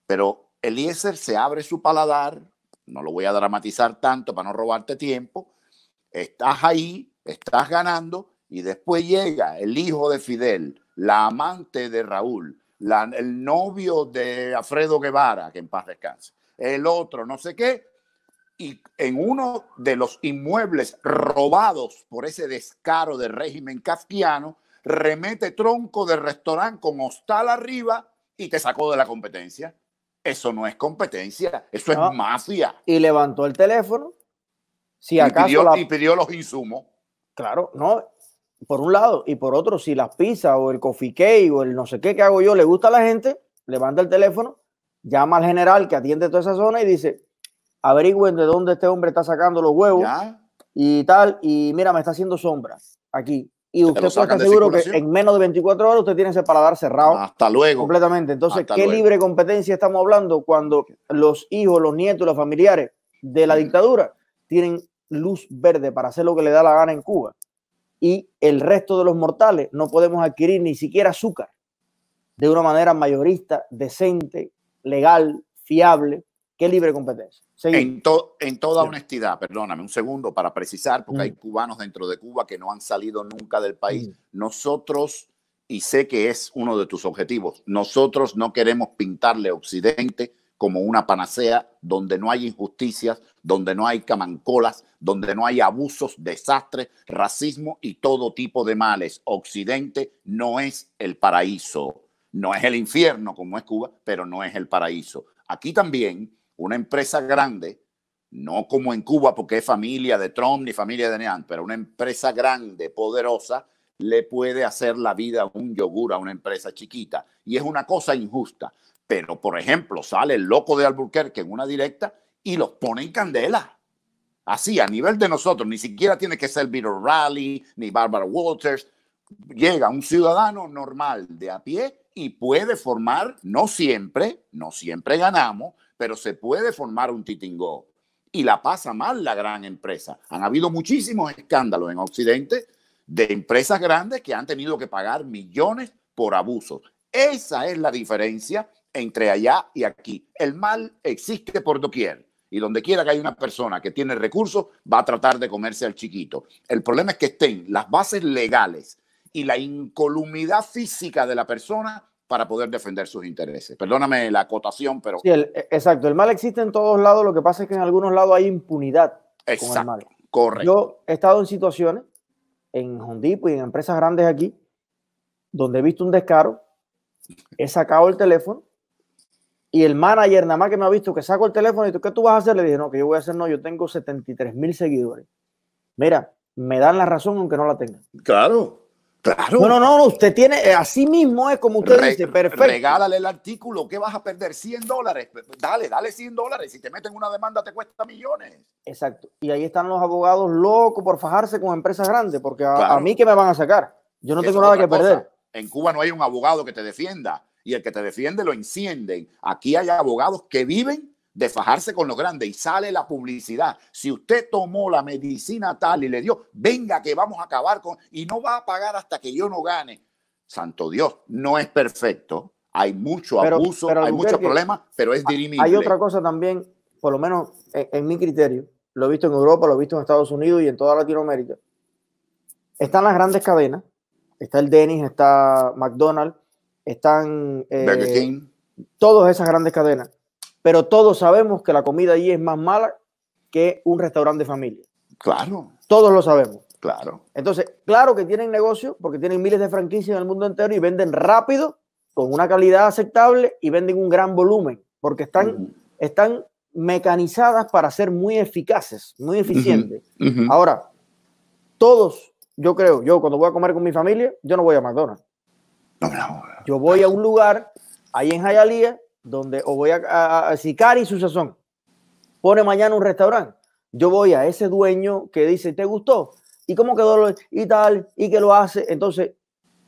Pero Eliezer se abre su paladar, no lo voy a dramatizar tanto para no robarte tiempo, estás ahí, estás ganando y después llega el hijo de Fidel, la amante de Raúl, el novio de Alfredo Guevara, que en paz descanse, el otro no sé qué, y en uno de los inmuebles robados por ese descaro del régimen kafkiano, remete tronco de restaurante con hostal arriba y te sacó de la competencia. Eso no es competencia, eso es mafia. Y levantó el teléfono. Si acaso y, pidió, y pidió los insumos. Claro, no, por un lado, y por otro, si las pizzas o el coffee cake o el no sé qué que hago yo le gusta a la gente, levanta el teléfono, llama al general que atiende toda esa zona y dice, averigüen de dónde este hombre está sacando los huevos y tal. Y mira, me está haciendo sombra aquí. Y usted está seguro que en menos de 24 horas usted tiene ese paladar cerrado. Completamente. Entonces, ¿qué libre competencia estamos hablando cuando los hijos, los nietos, los familiares de la dictadura tienen luz verde para hacer lo que le da la gana en Cuba? Y el resto de los mortales no podemos adquirir ni siquiera azúcar de una manera mayorista, decente, legal, fiable. ¿Qué libre competencia? En, toda honestidad, perdóname un segundo para precisar, porque hay mm. cubanos dentro de Cuba que no han salido nunca del país. Mm. Nosotros, y sé que es uno de tus objetivos, nosotros no queremos pintarle Occidente como una panacea donde no hay injusticias, donde no hay camancolas, donde no hay abusos, desastres, racismo y todo tipo de males. Occidente no es el paraíso, no es el infierno como es Cuba, pero no es el paraíso. Aquí también una empresa grande, no como en Cuba porque es familia de Trump ni familia de Neand pero una empresa grande, poderosa, le puede hacer la vida a un yogur a una empresa chiquita. Y es una cosa injusta. Pero, por ejemplo, sale el loco de Albuquerque en una directa y los pone en candela. Así, a nivel de nosotros, ni siquiera tiene que ser Bill O'Reilly ni Barbara Walters. Llega un ciudadano normal de a pie y puede formar, no siempre, no siempre ganamos, pero se puede formar un titingó y la pasa mal la gran empresa. Han habido muchísimos escándalos en Occidente de empresas grandes que han tenido que pagar millones por abusos. Esa es la diferencia entre allá y aquí. El mal existe por doquier y donde quiera que haya una persona que tiene recursos va a tratar de comerse al chiquito. El problema es que estén las bases legales y la incolumidad física de la persona para poder defender sus intereses. Perdóname la acotación, pero... Sí, e, exacto, el mal existe en todos lados, lo que pasa es que en algunos lados hay impunidad. con el mal. correcto. Yo he estado en situaciones, en Hondipo y en empresas grandes aquí, donde he visto un descaro, he sacado el teléfono y el manager nada más que me ha visto que saco el teléfono y tú, ¿qué tú vas a hacer? Le dije, no, que yo voy a hacer, no, yo tengo 73 mil seguidores. Mira, me dan la razón aunque no la tengan. Claro. Claro. No, no, no, usted tiene, eh, así mismo es como usted dice, perfecto. Regálale el artículo, ¿qué vas a perder? 100 dólares. Dale, dale 100 dólares. Si te meten una demanda te cuesta millones. Exacto. Y ahí están los abogados locos por fajarse con empresas grandes, porque a, mí que me van a sacar. Yo no tengo nada que perder. En Cuba no hay un abogado que te defienda y el que te defiende lo encienden. Aquí hay abogados que viven de fajarse con los grandes y sale la publicidad. Si usted tomó la medicina tal y le dio, venga que vamos a acabar con, y no va a pagar hasta que yo no gane. Santo Dios, no es perfecto. Hay mucho abuso, hay muchos problemas, pero es dirimible. Hay otra cosa también, por lo menos en, mi criterio, lo he visto en Europa, lo he visto en Estados Unidos y en toda Latinoamérica. Están las grandes cadenas, está el Dennis, está McDonald's, están eh, todas esas grandes cadenas pero todos sabemos que la comida allí es más mala que un restaurante de familia. Claro. Todos lo sabemos. Claro. Entonces, claro que tienen negocio porque tienen miles de franquicias en el mundo entero y venden rápido, con una calidad aceptable y venden un gran volumen porque están, están mecanizadas para ser muy eficaces, muy eficientes. Ahora, todos, yo creo, yo cuando voy a comer con mi familia, yo no voy a McDonald's. No, yo voy a un lugar ahí en Hialeah donde o voy a, a, Cari su sazón pone mañana un restaurante, yo voy a ese dueño que dice, ¿te gustó? ¿Y cómo quedó? Lo, y tal, y que lo hace. Entonces,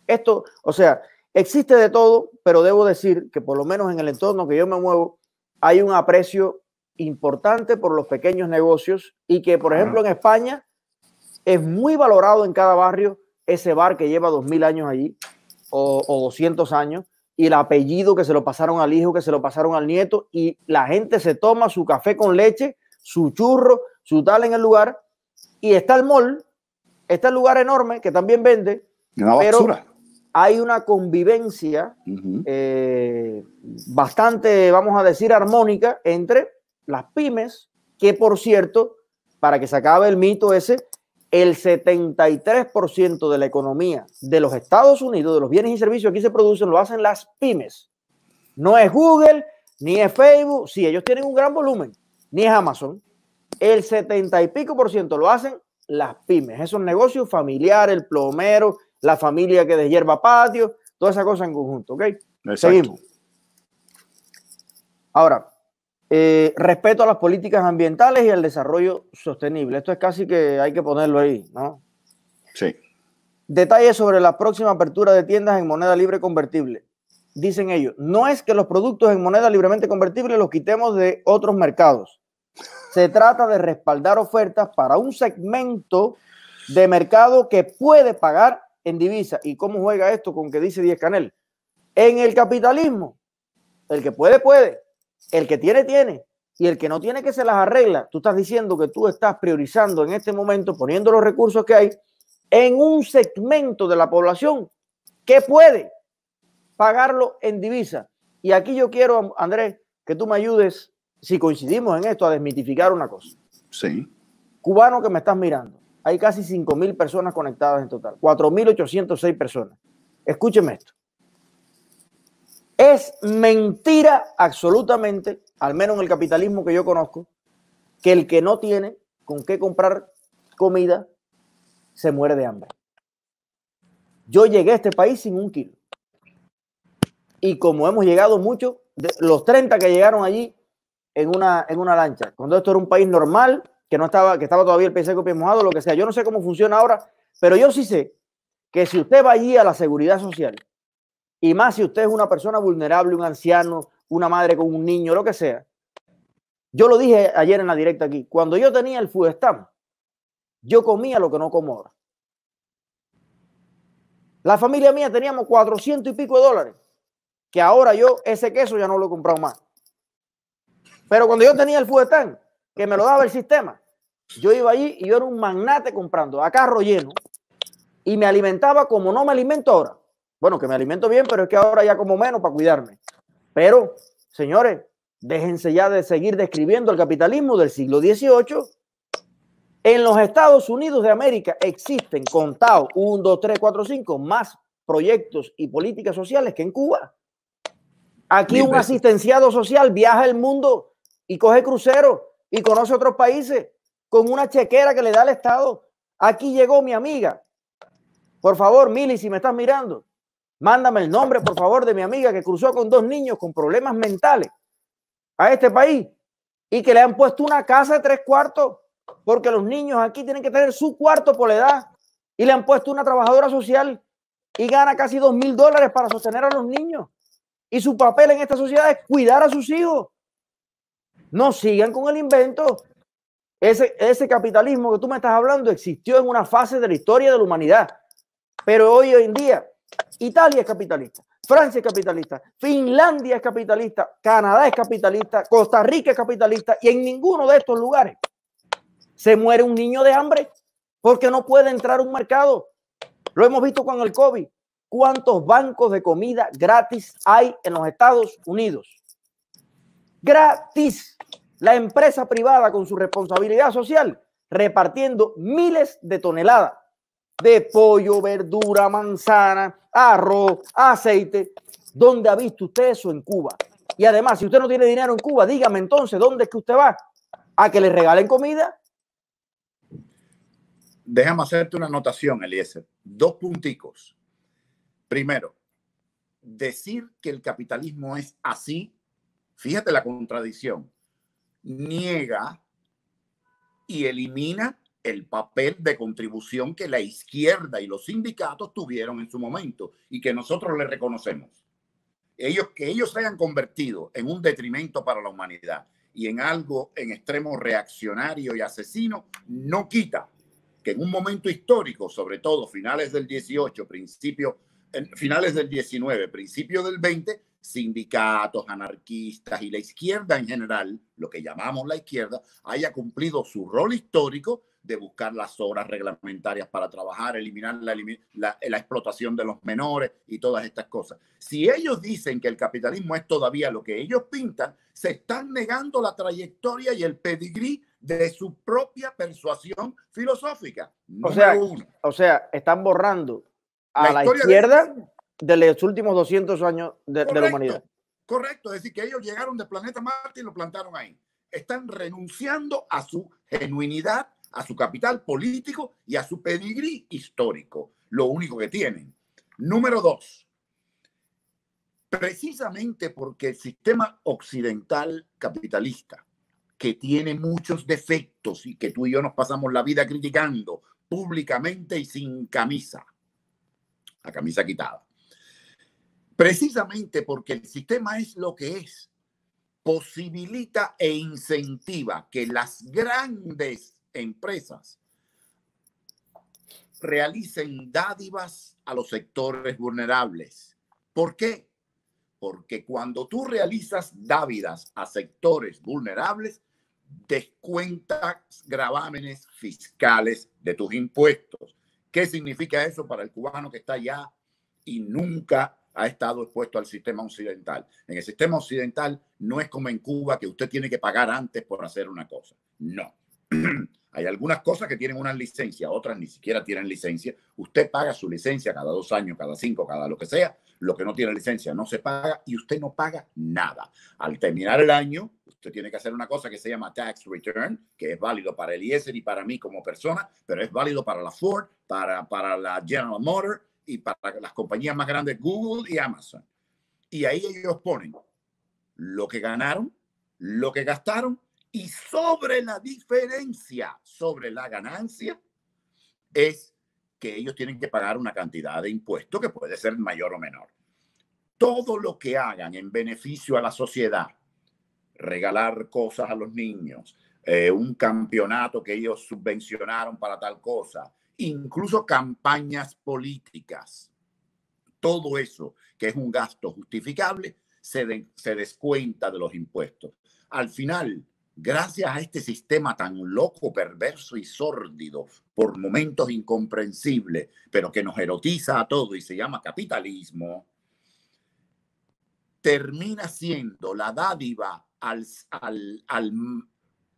esto, o sea, existe de todo, pero debo decir que por lo menos en el entorno que yo me muevo, hay un aprecio importante por los pequeños negocios y que, por ejemplo, en España es muy valorado en cada barrio ese bar que lleva dos mil años allí o, o 200 años y el apellido que se lo pasaron al hijo, que se lo pasaron al nieto, y la gente se toma su café con leche, su churro, su tal en el lugar, y está el mall, está el lugar enorme que también vende, pero hay una convivencia eh, bastante, vamos a decir, armónica entre las pymes, que por cierto, para que se acabe el mito ese, el 73% de la economía de los Estados Unidos, de los bienes y servicios que aquí se producen, lo hacen las pymes. No es Google, ni es Facebook, sí, ellos tienen un gran volumen, ni es Amazon. El 70 y pico por ciento lo hacen las pymes, esos negocios familiares, el plomero, la familia que deshierva patio, toda esa cosa en conjunto, ¿ok? Seguimos. Ahora, eh, respeto a las políticas ambientales y al desarrollo sostenible. Esto es casi que hay que ponerlo ahí, ¿no? Sí. Detalles sobre la próxima apertura de tiendas en moneda libre convertible. Dicen ellos, no es que los productos en moneda libremente convertible los quitemos de otros mercados. Se trata de respaldar ofertas para un segmento de mercado que puede pagar en divisa. ¿Y cómo juega esto con que dice Diez Canel? En el capitalismo, el que puede, puede el que tiene, tiene. Y el que no tiene, que se las arregla. Tú estás diciendo que tú estás priorizando en este momento, poniendo los recursos que hay en un segmento de la población que puede pagarlo en divisa. Y aquí yo quiero, Andrés, que tú me ayudes, si coincidimos en esto, a desmitificar una cosa. Sí. Cubano que me estás mirando, hay casi 5.000 personas conectadas en total, 4.806 personas. Escúcheme esto. Es mentira absolutamente, al menos en el capitalismo que yo conozco, que el que no tiene con qué comprar comida se muere de hambre. Yo llegué a este país sin un kilo. Y como hemos llegado muchos, los 30 que llegaron allí en una, en una lancha, cuando esto era un país normal, que no estaba, que estaba todavía el país seco, mojado, lo que sea. Yo no sé cómo funciona ahora, pero yo sí sé que si usted va allí a la seguridad social y más si usted es una persona vulnerable, un anciano, una madre con un niño, lo que sea. Yo lo dije ayer en la directa aquí. Cuando yo tenía el Fudestam, yo comía lo que no como ahora. La familia mía teníamos 400 y pico de dólares, que ahora yo ese queso ya no lo he comprado más. Pero cuando yo tenía el Fudestam, que me lo daba el sistema, yo iba allí y yo era un magnate comprando a carro lleno y me alimentaba como no me alimento ahora. Bueno, que me alimento bien, pero es que ahora ya como menos para cuidarme. Pero, señores, déjense ya de seguir describiendo el capitalismo del siglo XVIII. En los Estados Unidos de América existen contados 1, dos, 3, cuatro, cinco, más proyectos y políticas sociales que en Cuba. Aquí un asistenciado social viaja el mundo y coge crucero y conoce otros países con una chequera que le da el Estado. Aquí llegó mi amiga. Por favor, Mili, si me estás mirando, Mándame el nombre, por favor, de mi amiga que cruzó con dos niños con problemas mentales a este país y que le han puesto una casa de tres cuartos porque los niños aquí tienen que tener su cuarto por la edad y le han puesto una trabajadora social y gana casi dos mil dólares para sostener a los niños. Y su papel en esta sociedad es cuidar a sus hijos. No sigan con el invento. Ese, ese capitalismo que tú me estás hablando existió en una fase de la historia de la humanidad. Pero hoy, hoy en día Italia es capitalista, Francia es capitalista, Finlandia es capitalista, Canadá es capitalista, Costa Rica es capitalista y en ninguno de estos lugares se muere un niño de hambre porque no puede entrar a un mercado. Lo hemos visto con el COVID. ¿Cuántos bancos de comida gratis hay en los Estados Unidos? Gratis. La empresa privada con su responsabilidad social repartiendo miles de toneladas de pollo, verdura, manzana, arroz, aceite. ¿Dónde ha visto usted eso en Cuba? Y además, si usted no tiene dinero en Cuba, dígame entonces, ¿dónde es que usted va? ¿A que le regalen comida? Déjame hacerte una anotación, Eliezer. Dos punticos. Primero, decir que el capitalismo es así, fíjate la contradicción, niega y elimina el papel de contribución que la izquierda y los sindicatos tuvieron en su momento y que nosotros le reconocemos. Ellos, que ellos se hayan convertido en un detrimento para la humanidad y en algo en extremo reaccionario y asesino, no quita que en un momento histórico, sobre todo finales del 18, principio, finales del 19, principio del 20, sindicatos, anarquistas y la izquierda en general, lo que llamamos la izquierda, haya cumplido su rol histórico de buscar las obras reglamentarias para trabajar, eliminar la, explotación de los menores y todas estas cosas. Si ellos dicen que el capitalismo es todavía lo que ellos pintan, se están negando la trayectoria y el pedigrí de su propia persuasión filosófica. O sea, o sea, están borrando a la, izquierda de... los últimos 200 años de, de la humanidad. Correcto, es decir, que ellos llegaron del planeta Marte y lo plantaron ahí. Están renunciando a su genuinidad a su capital político y a su pedigrí histórico, lo único que tienen. Número dos, precisamente porque el sistema occidental capitalista, que tiene muchos defectos y que tú y yo nos pasamos la vida criticando públicamente y sin camisa, la camisa quitada, precisamente porque el sistema es lo que es, posibilita e incentiva que las grandes empresas realicen dádivas a los sectores vulnerables. ¿Por qué? Porque cuando tú realizas dádivas a sectores vulnerables, descuentas gravámenes fiscales de tus impuestos. ¿Qué significa eso para el cubano que está allá y nunca ha estado expuesto al sistema occidental? En el sistema occidental no es como en Cuba que usted tiene que pagar antes por hacer una cosa. No. Hay algunas cosas que tienen una licencia, otras ni siquiera tienen licencia. Usted paga su licencia cada dos años, cada cinco, cada lo que sea. Lo que no tiene licencia no se paga y usted no paga nada. Al terminar el año, usted tiene que hacer una cosa que se llama tax return, que es válido para el IESER y para mí como persona, pero es válido para la Ford, para, para la General Motors y para las compañías más grandes, Google y Amazon. Y ahí ellos ponen lo que ganaron, lo que gastaron y sobre la diferencia, sobre la ganancia, es que ellos tienen que pagar una cantidad de impuestos que puede ser mayor o menor. Todo lo que hagan en beneficio a la sociedad, regalar cosas a los niños, eh, un campeonato que ellos subvencionaron para tal cosa, incluso campañas políticas, todo eso que es un gasto justificable, se, se descuenta de los impuestos. Al final, gracias a este sistema tan loco, perverso y sórdido, por momentos incomprensible, pero que nos erotiza a todos y se llama capitalismo, termina siendo la dádiva al,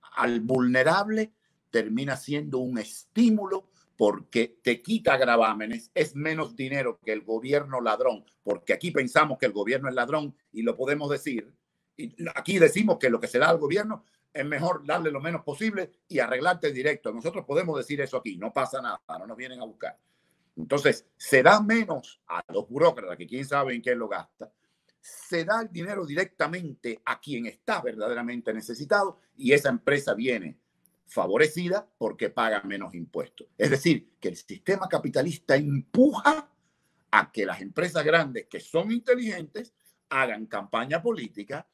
al, vulnerable, termina siendo un estímulo porque te quita gravámenes, es menos dinero que el gobierno ladrón, porque aquí pensamos que el gobierno es ladrón y lo podemos decir. Y aquí decimos que lo que se da al gobierno es mejor darle lo menos posible y arreglarte directo. Nosotros podemos decir eso aquí, no pasa nada, no nos vienen a buscar. Entonces, se da menos a los burócratas, que quién sabe en qué lo gasta, se da el dinero directamente a quien está verdaderamente necesitado y esa empresa viene favorecida porque paga menos impuestos. Es decir, que el sistema capitalista empuja a que las empresas grandes que son inteligentes hagan campaña política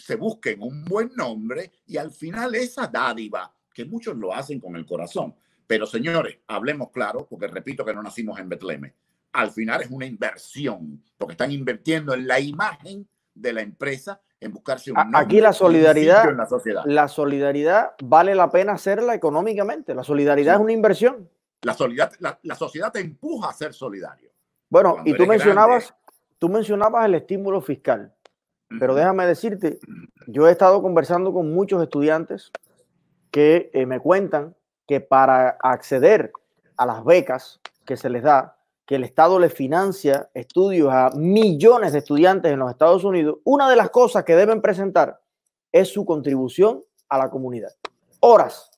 se busquen un buen nombre y al final esa dádiva, que muchos lo hacen con el corazón. Pero señores, hablemos claro, porque repito que no nacimos en Betleme. Al final es una inversión, porque están invirtiendo en la imagen de la empresa en buscarse un nombre, Aquí la solidaridad, la, solidaridad vale la pena hacerla económicamente. La solidaridad es una inversión. La, solidaridad, la, sociedad te empuja a ser solidario. Bueno, y tú mencionabas, tú mencionabas el estímulo fiscal. Pero déjame decirte, yo he estado conversando con muchos estudiantes que eh, me cuentan que para acceder a las becas que se les da, que el Estado le financia estudios a millones de estudiantes en los Estados Unidos, una de las cosas que deben presentar es su contribución a la comunidad. Horas.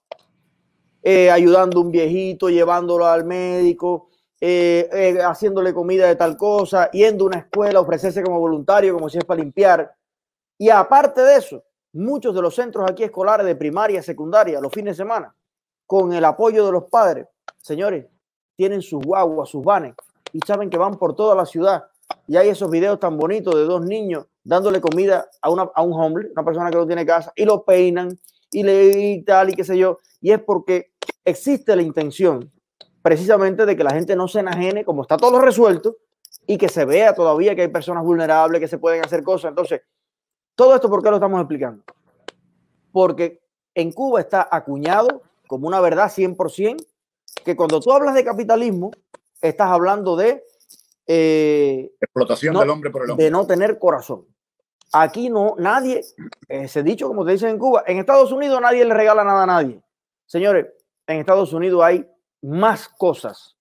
Eh, ayudando a un viejito, llevándolo al médico, eh, eh, haciéndole comida de tal cosa, yendo a una escuela, ofrecerse como voluntario, como si es para limpiar. Y aparte de eso, muchos de los centros aquí escolares de primaria, secundaria, los fines de semana, con el apoyo de los padres, señores, tienen sus guaguas, sus vanes, y saben que van por toda la ciudad. Y hay esos videos tan bonitos de dos niños dándole comida a, una, un hombre, una persona que no tiene casa, y lo peinan, y le y tal, y qué sé yo. Y es porque existe la intención precisamente de que la gente no se enajene, como está todo resuelto, y que se vea todavía que hay personas vulnerables, que se pueden hacer cosas. Entonces, todo esto, ¿por qué lo estamos explicando? Porque en Cuba está acuñado como una verdad 100%, que cuando tú hablas de capitalismo, estás hablando de... Eh, Explotación del hombre por el hombre. De no tener corazón. Aquí no, nadie, se se dicho como te dicen en Cuba, en Estados Unidos nadie le regala nada a nadie. Señores, en Estados Unidos hay más cosas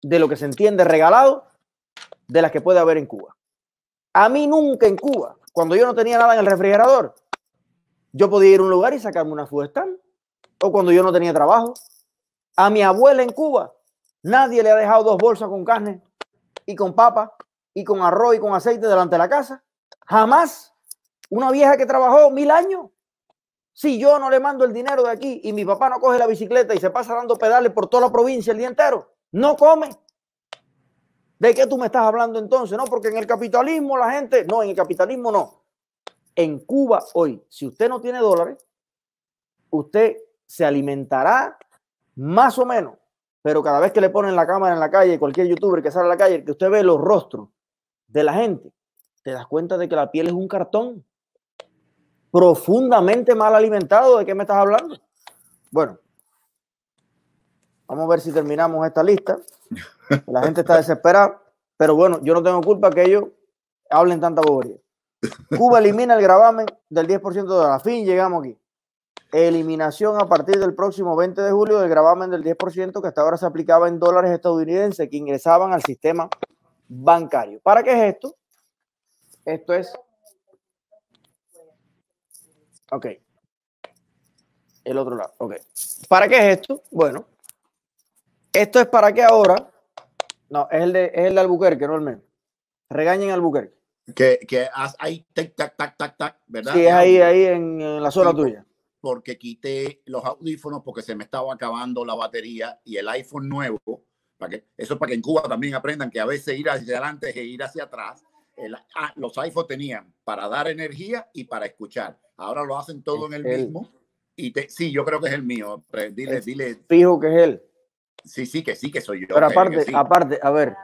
de lo que se entiende regalado de las que puede haber en Cuba. A mí nunca en Cuba, cuando yo no tenía nada en el refrigerador, yo podía ir a un lugar y sacarme una fuetan, O cuando yo no tenía trabajo. A mi abuela en Cuba, nadie le ha dejado dos bolsas con carne y con papa y con arroz y con aceite delante de la casa. Jamás. Una vieja que trabajó mil años si yo no le mando el dinero de aquí y mi papá no coge la bicicleta y se pasa dando pedales por toda la provincia el día entero, no come. ¿De qué tú me estás hablando entonces? No, porque en el capitalismo la gente, no, en el capitalismo no. En Cuba hoy, si usted no tiene dólares, usted se alimentará más o menos, pero cada vez que le ponen la cámara en la calle, cualquier youtuber que sale a la calle, que usted ve los rostros de la gente, te das cuenta de que la piel es un cartón profundamente mal alimentado. ¿De qué me estás hablando? Bueno, vamos a ver si terminamos esta lista. La gente está desesperada, pero bueno, yo no tengo culpa que ellos hablen tanta bobería. Cuba elimina el gravamen del 10% de la fin, llegamos aquí. Eliminación a partir del próximo 20 de julio del gravamen del 10% que hasta ahora se aplicaba en dólares estadounidenses que ingresaban al sistema bancario. ¿Para qué es esto? Esto es Ok. El otro lado. Ok. ¿Para qué es esto? Bueno, esto es para que ahora. No, es el de, el Albuquerque, no el menos. Regañen Albuquerque. Que, que ahí, tac tac, tac, tac, tac, ¿verdad? Sí, es ahí, ahí en, la zona tuya. Porque quité los audífonos porque se me estaba acabando la batería y el iPhone nuevo. Para que, eso es para que en Cuba también aprendan que a veces ir hacia adelante es ir hacia atrás. Ah, los iPhones tenían para dar energía y para escuchar Ahora lo hacen todo en el mismo. Y sí, yo creo que es el mío. Pues, dile, dile. Fijo que es él. Sí, sí, que sí, que soy yo. Pero aparte, aparte, a ver,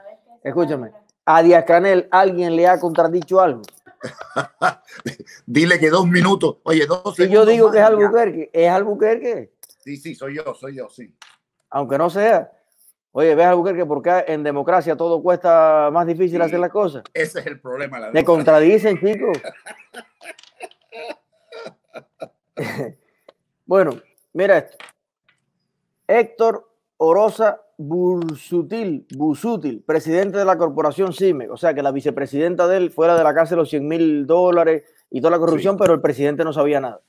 escúchame. A Díaz Canel, ¿alguien le ha contradicho algo? dile que dos minutos. Oye, dos Si yo digo que es Albuquerque, ¿es Albuquerque? Sí, sí, soy yo, soy yo, sí. Aunque no sea. Oye, ves Albuquerque, porque en democracia todo cuesta más difícil hacer las cosas. Ese es el problema. La Te contradicen, chicos. bueno, mira esto. Héctor Oroza Bursutil, Busutil, presidente de la corporación CIMEC, o sea que la vicepresidenta de él fuera de la cárcel los 100 mil dólares y toda la corrupción, pero el presidente no sabía nada.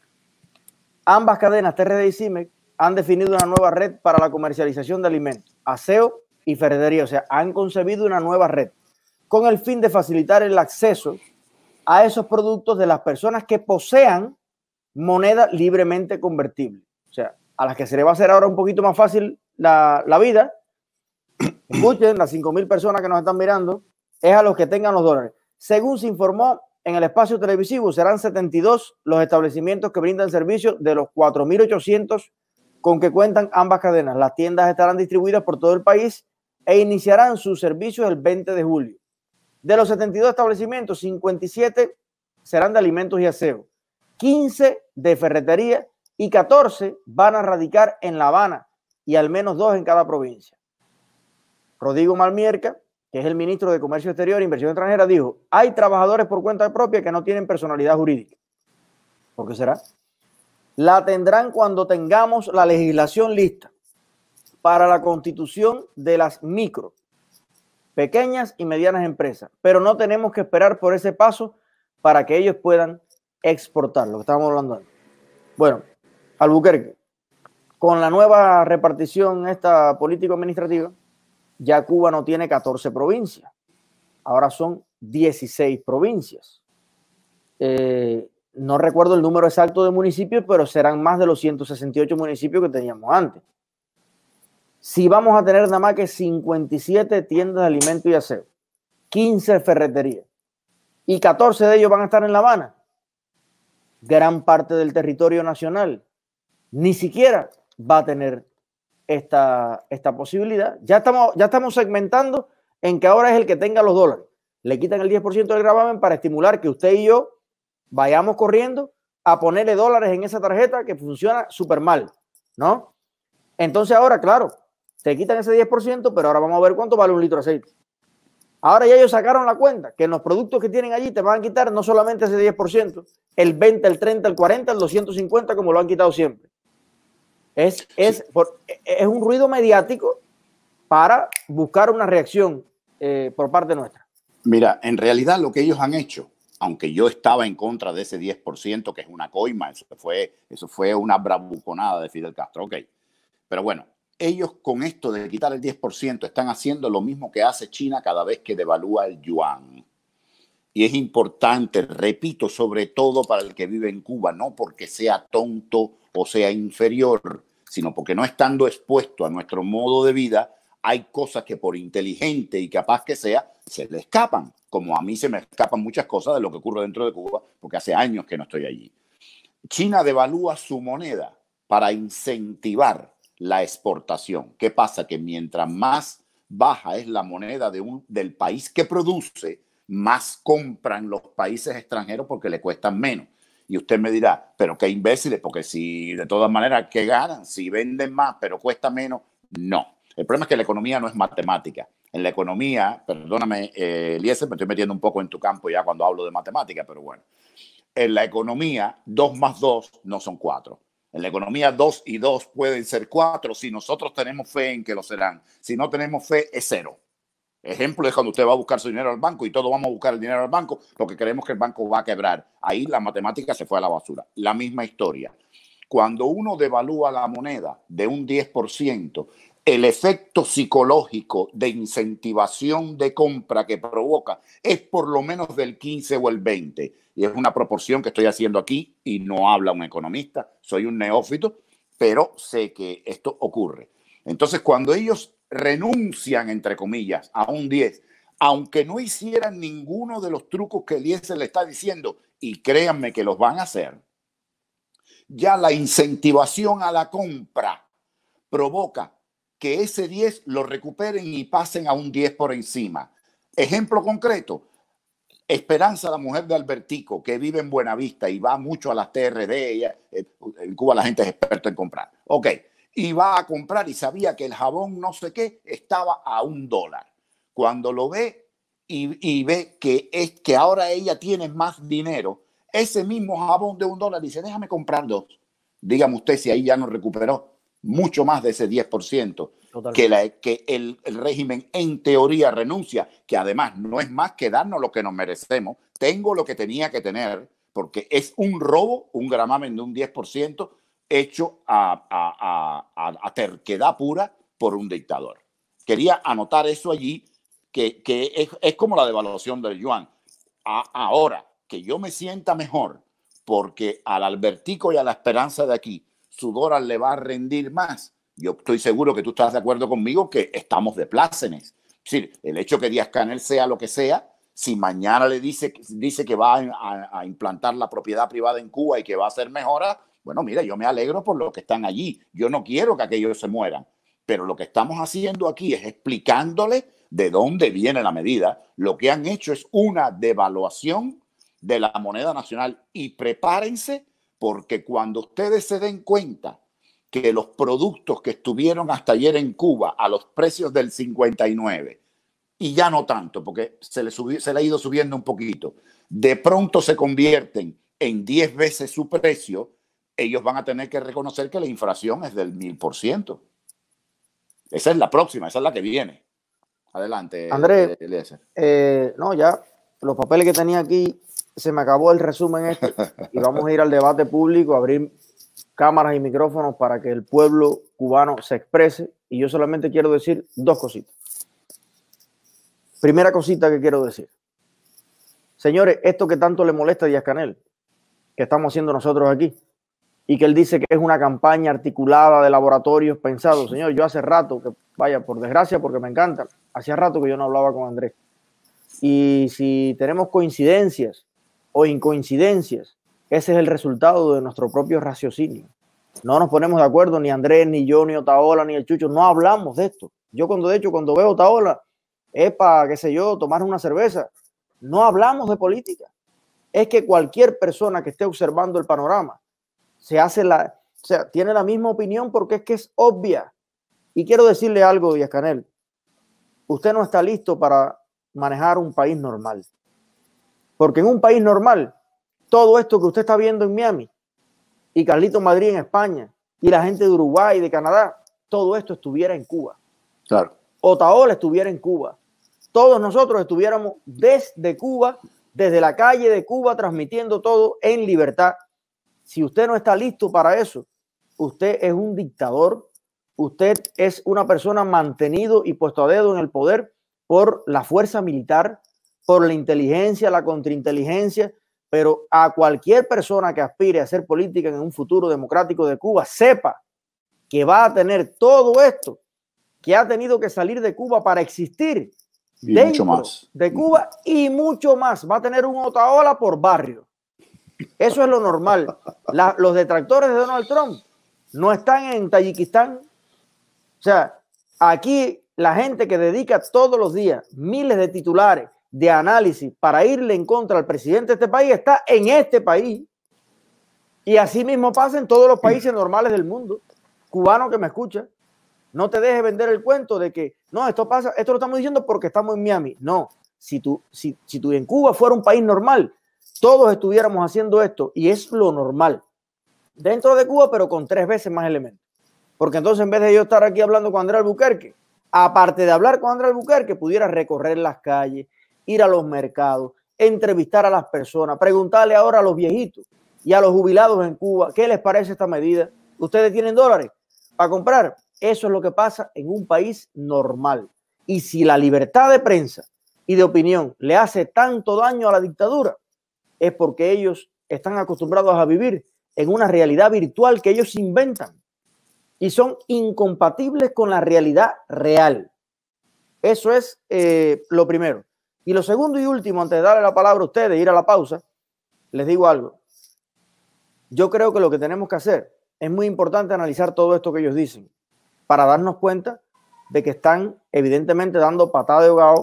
Ambas cadenas, TRD y CIMEC, han definido una nueva red para la comercialización de alimentos, aseo y ferretería, o sea, han concebido una nueva red con el fin de facilitar el acceso a esos productos de las personas que posean moneda libremente convertible. O sea, a las que se le va a hacer ahora un poquito más fácil la, la vida, escuchen, las 5.000 personas que nos están mirando, es a los que tengan los dólares. Según se informó en el espacio televisivo, serán 72 los establecimientos que brindan servicio de los 4.800 con que cuentan ambas cadenas. Las tiendas estarán distribuidas por todo el país e iniciarán sus servicios el 20 de julio. De los 72 establecimientos, 57 serán de alimentos y aseo. 15 de ferretería y 14 van a radicar en La Habana y al menos dos en cada provincia. Rodrigo Malmierca, que es el ministro de Comercio Exterior e Inversión Extranjera, dijo, hay trabajadores por cuenta propia que no tienen personalidad jurídica. ¿Por qué será? La tendrán cuando tengamos la legislación lista para la constitución de las micro, pequeñas y medianas empresas. Pero no tenemos que esperar por ese paso para que ellos puedan exportar, lo que estábamos hablando antes. Bueno, Albuquerque, con la nueva repartición esta política administrativa ya Cuba no tiene 14 provincias, ahora son 16 provincias. Eh, no recuerdo el número exacto de municipios, pero serán más de los 168 municipios que teníamos antes. Si vamos a tener nada más que 57 tiendas de alimento y aseo, 15 ferreterías y 14 de ellos van a estar en La Habana, gran parte del territorio nacional ni siquiera va a tener esta, esta posibilidad. Ya estamos, ya estamos segmentando en que ahora es el que tenga los dólares. Le quitan el 10% del gravamen para estimular que usted y yo vayamos corriendo a ponerle dólares en esa tarjeta que funciona súper mal, ¿no? Entonces ahora, claro, te quitan ese 10%, pero ahora vamos a ver cuánto vale un litro de aceite. Ahora ya ellos sacaron la cuenta que en los productos que tienen allí te van a quitar no solamente ese 10%, el 20, el 30, el 40, el 250, como lo han quitado siempre. Es, es, es un ruido mediático para buscar una reacción eh, por parte nuestra. Mira, en realidad lo que ellos han hecho, aunque yo estaba en contra de ese 10%, que es una coima, eso fue, eso fue una bravuconada de Fidel Castro, ok. Pero bueno, ellos con esto de quitar el 10% están haciendo lo mismo que hace China cada vez que devalúa el yuan y es importante, repito, sobre todo para el que vive en Cuba, no porque sea tonto o sea inferior, sino porque no estando expuesto a nuestro modo de vida, hay cosas que por inteligente y capaz que sea, se le escapan, como a mí se me escapan muchas cosas de lo que ocurre dentro de Cuba, porque hace años que no estoy allí. China devalúa su moneda para incentivar la exportación. ¿Qué pasa? Que mientras más baja es la moneda de un, del país que produce, más compran los países extranjeros porque le cuestan menos. Y usted me dirá, pero qué imbéciles, porque si de todas maneras, ¿qué ganan? Si venden más, pero cuesta menos, no. El problema es que la economía no es matemática. En la economía, perdóname, eh, Eliezer, me estoy metiendo un poco en tu campo ya cuando hablo de matemática, pero bueno. En la economía, dos más dos no son cuatro. En la economía, dos y dos pueden ser cuatro si nosotros tenemos fe en que lo serán. Si no tenemos fe, es cero. Ejemplo es cuando usted va a buscar su dinero al banco y todos vamos a buscar el dinero al banco porque creemos que el banco va a quebrar. Ahí la matemática se fue a la basura. La misma historia. Cuando uno devalúa la moneda de un 10%, el efecto psicológico de incentivación de compra que provoca es por lo menos del 15 o el 20. Y es una proporción que estoy haciendo aquí y no habla un economista, soy un neófito, pero sé que esto ocurre. Entonces, cuando ellos renuncian, entre comillas, a un 10, aunque no hicieran ninguno de los trucos que el se le está diciendo, y créanme que los van a hacer, ya la incentivación a la compra provoca que ese 10 lo recuperen y pasen a un 10 por encima. Ejemplo concreto, Esperanza, la mujer de Albertico, que vive en Buenavista y va mucho a las TRD, ella, eh, en Cuba la gente es experta en comprar. Ok, iba a comprar y sabía que el jabón no sé qué estaba a un dólar. Cuando lo ve y, ve que, es, que ahora ella tiene más dinero, ese mismo jabón de un dólar dice, déjame comprar dos. Dígame usted si ahí ya no recuperó mucho más de ese 10% que, que el, el, régimen en teoría renuncia, que además no es más que darnos lo que nos merecemos. Tengo lo que tenía que tener, porque es un robo, un gramamen de un 10%, hecho a, a, terquedad pura por un dictador. Quería anotar eso allí, que, es, como la devaluación del yuan. ahora, que yo me sienta mejor, porque al Albertico y a la Esperanza de aquí, su le va a rendir más. Yo estoy seguro que tú estás de acuerdo conmigo que estamos de plácenes. el hecho que Díaz Canel sea lo que sea, si mañana le dice, dice que va a, implantar la propiedad privada en Cuba y que va a hacer mejora, bueno, mira, yo me alegro por lo que están allí. Yo no quiero que aquellos se mueran. Pero lo que estamos haciendo aquí es explicándole de dónde viene la medida. Lo que han hecho es una devaluación de la moneda nacional y prepárense porque cuando ustedes se den cuenta que los productos que estuvieron hasta ayer en Cuba a los precios del 59 y ya no tanto porque se le, se le ha ido subiendo un poquito, de pronto se convierten en 10 veces su precio, ellos van a tener que reconocer que la inflación es del mil por ciento. Esa es la próxima, esa es la que viene. Adelante. Andrés, eh, eh, no, ya los papeles que tenía aquí, se me acabó el resumen este y vamos a ir al debate público, abrir cámaras y micrófonos para que el pueblo cubano se exprese y yo solamente quiero decir dos cositas. Primera cosita que quiero decir. Señores, esto que tanto le molesta a Díaz Canel, que estamos haciendo nosotros aquí, y que él dice que es una campaña articulada de laboratorios pensados. Señor, yo hace rato, que vaya, por desgracia, porque me encanta, hacía rato que yo no hablaba con Andrés. Y si tenemos coincidencias o incoincidencias, ese es el resultado de nuestro propio raciocinio. No nos ponemos de acuerdo ni Andrés, ni yo, ni Otaola, ni el Chucho, no hablamos de esto. Yo cuando, de hecho, cuando veo Otaola, es para, qué sé yo, tomar una cerveza. No hablamos de política. Es que cualquier persona que esté observando el panorama se hace la, o sea, tiene la misma opinión porque es que es obvia. Y quiero decirle algo, Díaz Canel, usted no está listo para manejar un país normal. Porque en un país normal, todo esto que usted está viendo en Miami y Carlito Madrid en España y la gente de Uruguay y de Canadá, todo esto estuviera en Cuba. Claro. Otaola estuviera en Cuba. Todos nosotros estuviéramos desde Cuba, desde la calle de Cuba, transmitiendo todo en libertad si usted no está listo para eso, usted es un dictador, usted es una persona mantenido y puesto a dedo en el poder por la fuerza militar, por la inteligencia, la contrainteligencia, pero a cualquier persona que aspire a hacer política en un futuro democrático de Cuba, sepa que va a tener todo esto que ha tenido que salir de Cuba para existir. más. De Cuba y mucho más. Va a tener un Otaola por barrio. Eso es lo normal. los detractores de Donald Trump no están en Tayikistán. O sea, aquí la gente que dedica todos los días miles de titulares de análisis para irle en contra al presidente de este país está en este país. Y así mismo pasa en todos los países normales del mundo. Cubano que me escucha, no te dejes vender el cuento de que no, esto pasa, esto lo estamos diciendo porque estamos en Miami. No, si tú, si, si tú en Cuba fuera un país normal, todos estuviéramos haciendo esto y es lo normal. Dentro de Cuba, pero con tres veces más elementos. Porque entonces en vez de yo estar aquí hablando con André Albuquerque, aparte de hablar con Andrés Albuquerque, pudiera recorrer las calles, ir a los mercados, entrevistar a las personas, preguntarle ahora a los viejitos y a los jubilados en Cuba, ¿qué les parece esta medida? ¿Ustedes tienen dólares para comprar? Eso es lo que pasa en un país normal. Y si la libertad de prensa y de opinión le hace tanto daño a la dictadura, es porque ellos están acostumbrados a vivir en una realidad virtual que ellos inventan y son incompatibles con la realidad real. Eso es eh, lo primero. Y lo segundo y último, antes de darle la palabra a ustedes, ir a la pausa, les digo algo. Yo creo que lo que tenemos que hacer es muy importante analizar todo esto que ellos dicen para darnos cuenta de que están evidentemente dando patada de hogar,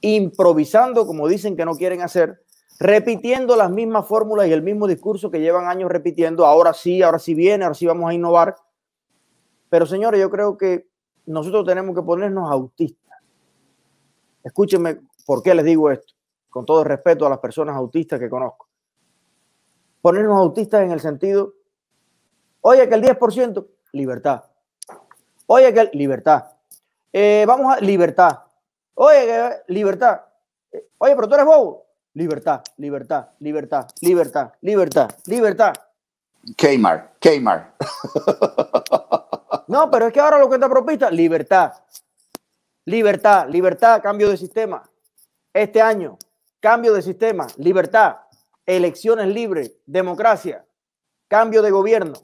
improvisando como dicen que no quieren hacer, repitiendo las mismas fórmulas y el mismo discurso que llevan años repitiendo, ahora sí, ahora sí viene, ahora sí vamos a innovar. Pero señores, yo creo que nosotros tenemos que ponernos autistas. Escúchenme por qué les digo esto, con todo respeto a las personas autistas que conozco. Ponernos autistas en el sentido, oye que el 10%, libertad. Oye que libertad. Eh, vamos a libertad. Oye, que, eh, libertad. Eh, oye, pero tú eres bobo. Libertad, libertad, libertad, libertad, libertad, libertad. Queimar, queimar. No, pero es que ahora lo cuenta propista, libertad. Libertad, libertad, cambio de sistema. Este año, cambio de sistema, libertad, elecciones libres, democracia, cambio de gobierno.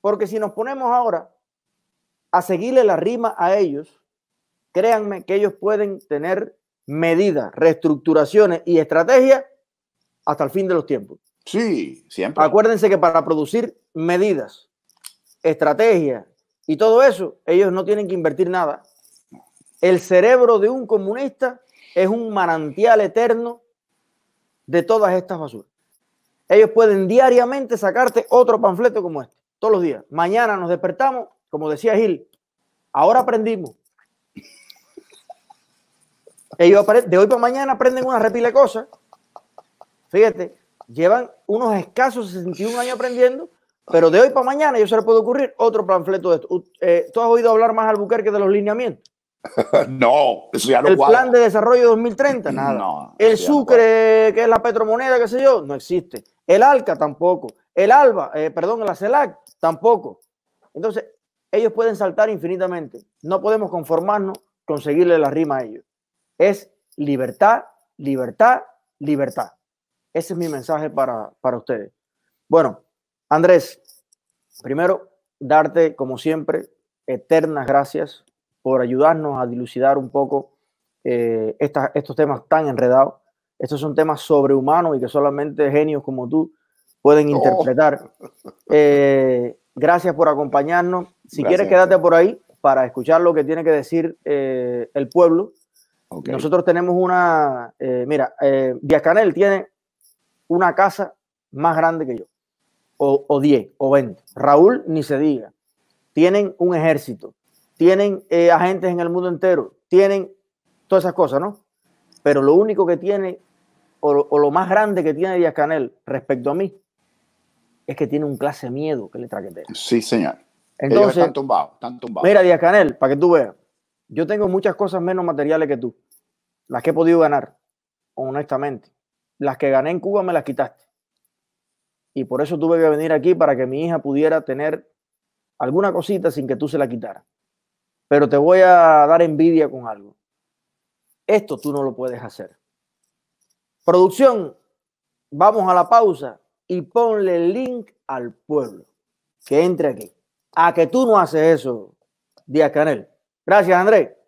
Porque si nos ponemos ahora a seguirle la rima a ellos, créanme que ellos pueden tener medidas, reestructuraciones y estrategias hasta el fin de los tiempos. Sí, siempre. Acuérdense que para producir medidas, estrategias y todo eso, ellos no tienen que invertir nada. El cerebro de un comunista es un manantial eterno de todas estas basuras. Ellos pueden diariamente sacarte otro panfleto como este, todos los días. Mañana nos despertamos, como decía Gil, ahora aprendimos, ellos de hoy para mañana aprenden una repila de cosas. Fíjate, llevan unos escasos 61 años aprendiendo, pero de hoy para mañana yo se le puede ocurrir otro panfleto de esto. Eh, ¿Tú has oído hablar más al que de los lineamientos? no, eso ya no El plan de desarrollo 2030, nada. el Sucre, que es la petromoneda, qué sé yo, no existe. El ALCA tampoco. El ALBA, eh, perdón, la CELAC tampoco. Entonces, ellos pueden saltar infinitamente. No podemos conformarnos con seguirle la rima a ellos es libertad, libertad, libertad. Ese es mi mensaje para, ustedes. Bueno, Andrés, primero, darte, como siempre, eternas gracias por ayudarnos a dilucidar un poco eh, estos temas tan enredados. Estos son temas sobrehumanos y que solamente genios como tú pueden oh. interpretar. Eh, gracias por acompañarnos. Si quieres, quédate por ahí para escuchar lo que tiene que decir eh, el pueblo nosotros tenemos una, eh, mira, Díaz eh, Canel tiene una casa más grande que yo, o, 10, o 20. Raúl, ni se diga. Tienen un ejército, tienen eh, agentes en el mundo entero, tienen todas esas cosas, ¿no? Pero lo único que tiene, o, lo más grande que tiene Díaz Canel respecto a mí, es que tiene un clase miedo que le traquetea. Sí, señor. Entonces, están tumbados. Mira, Díaz Canel, para que tú veas, yo tengo muchas cosas menos materiales que tú, las que he podido ganar, honestamente. Las que gané en Cuba me las quitaste. Y por eso tuve que venir aquí para que mi hija pudiera tener alguna cosita sin que tú se la quitaras. Pero te voy a dar envidia con algo. Esto tú no lo puedes hacer. Producción, vamos a la pausa y ponle el link al pueblo que entre aquí. A que tú no haces eso, Díaz Canel. Gracias, André.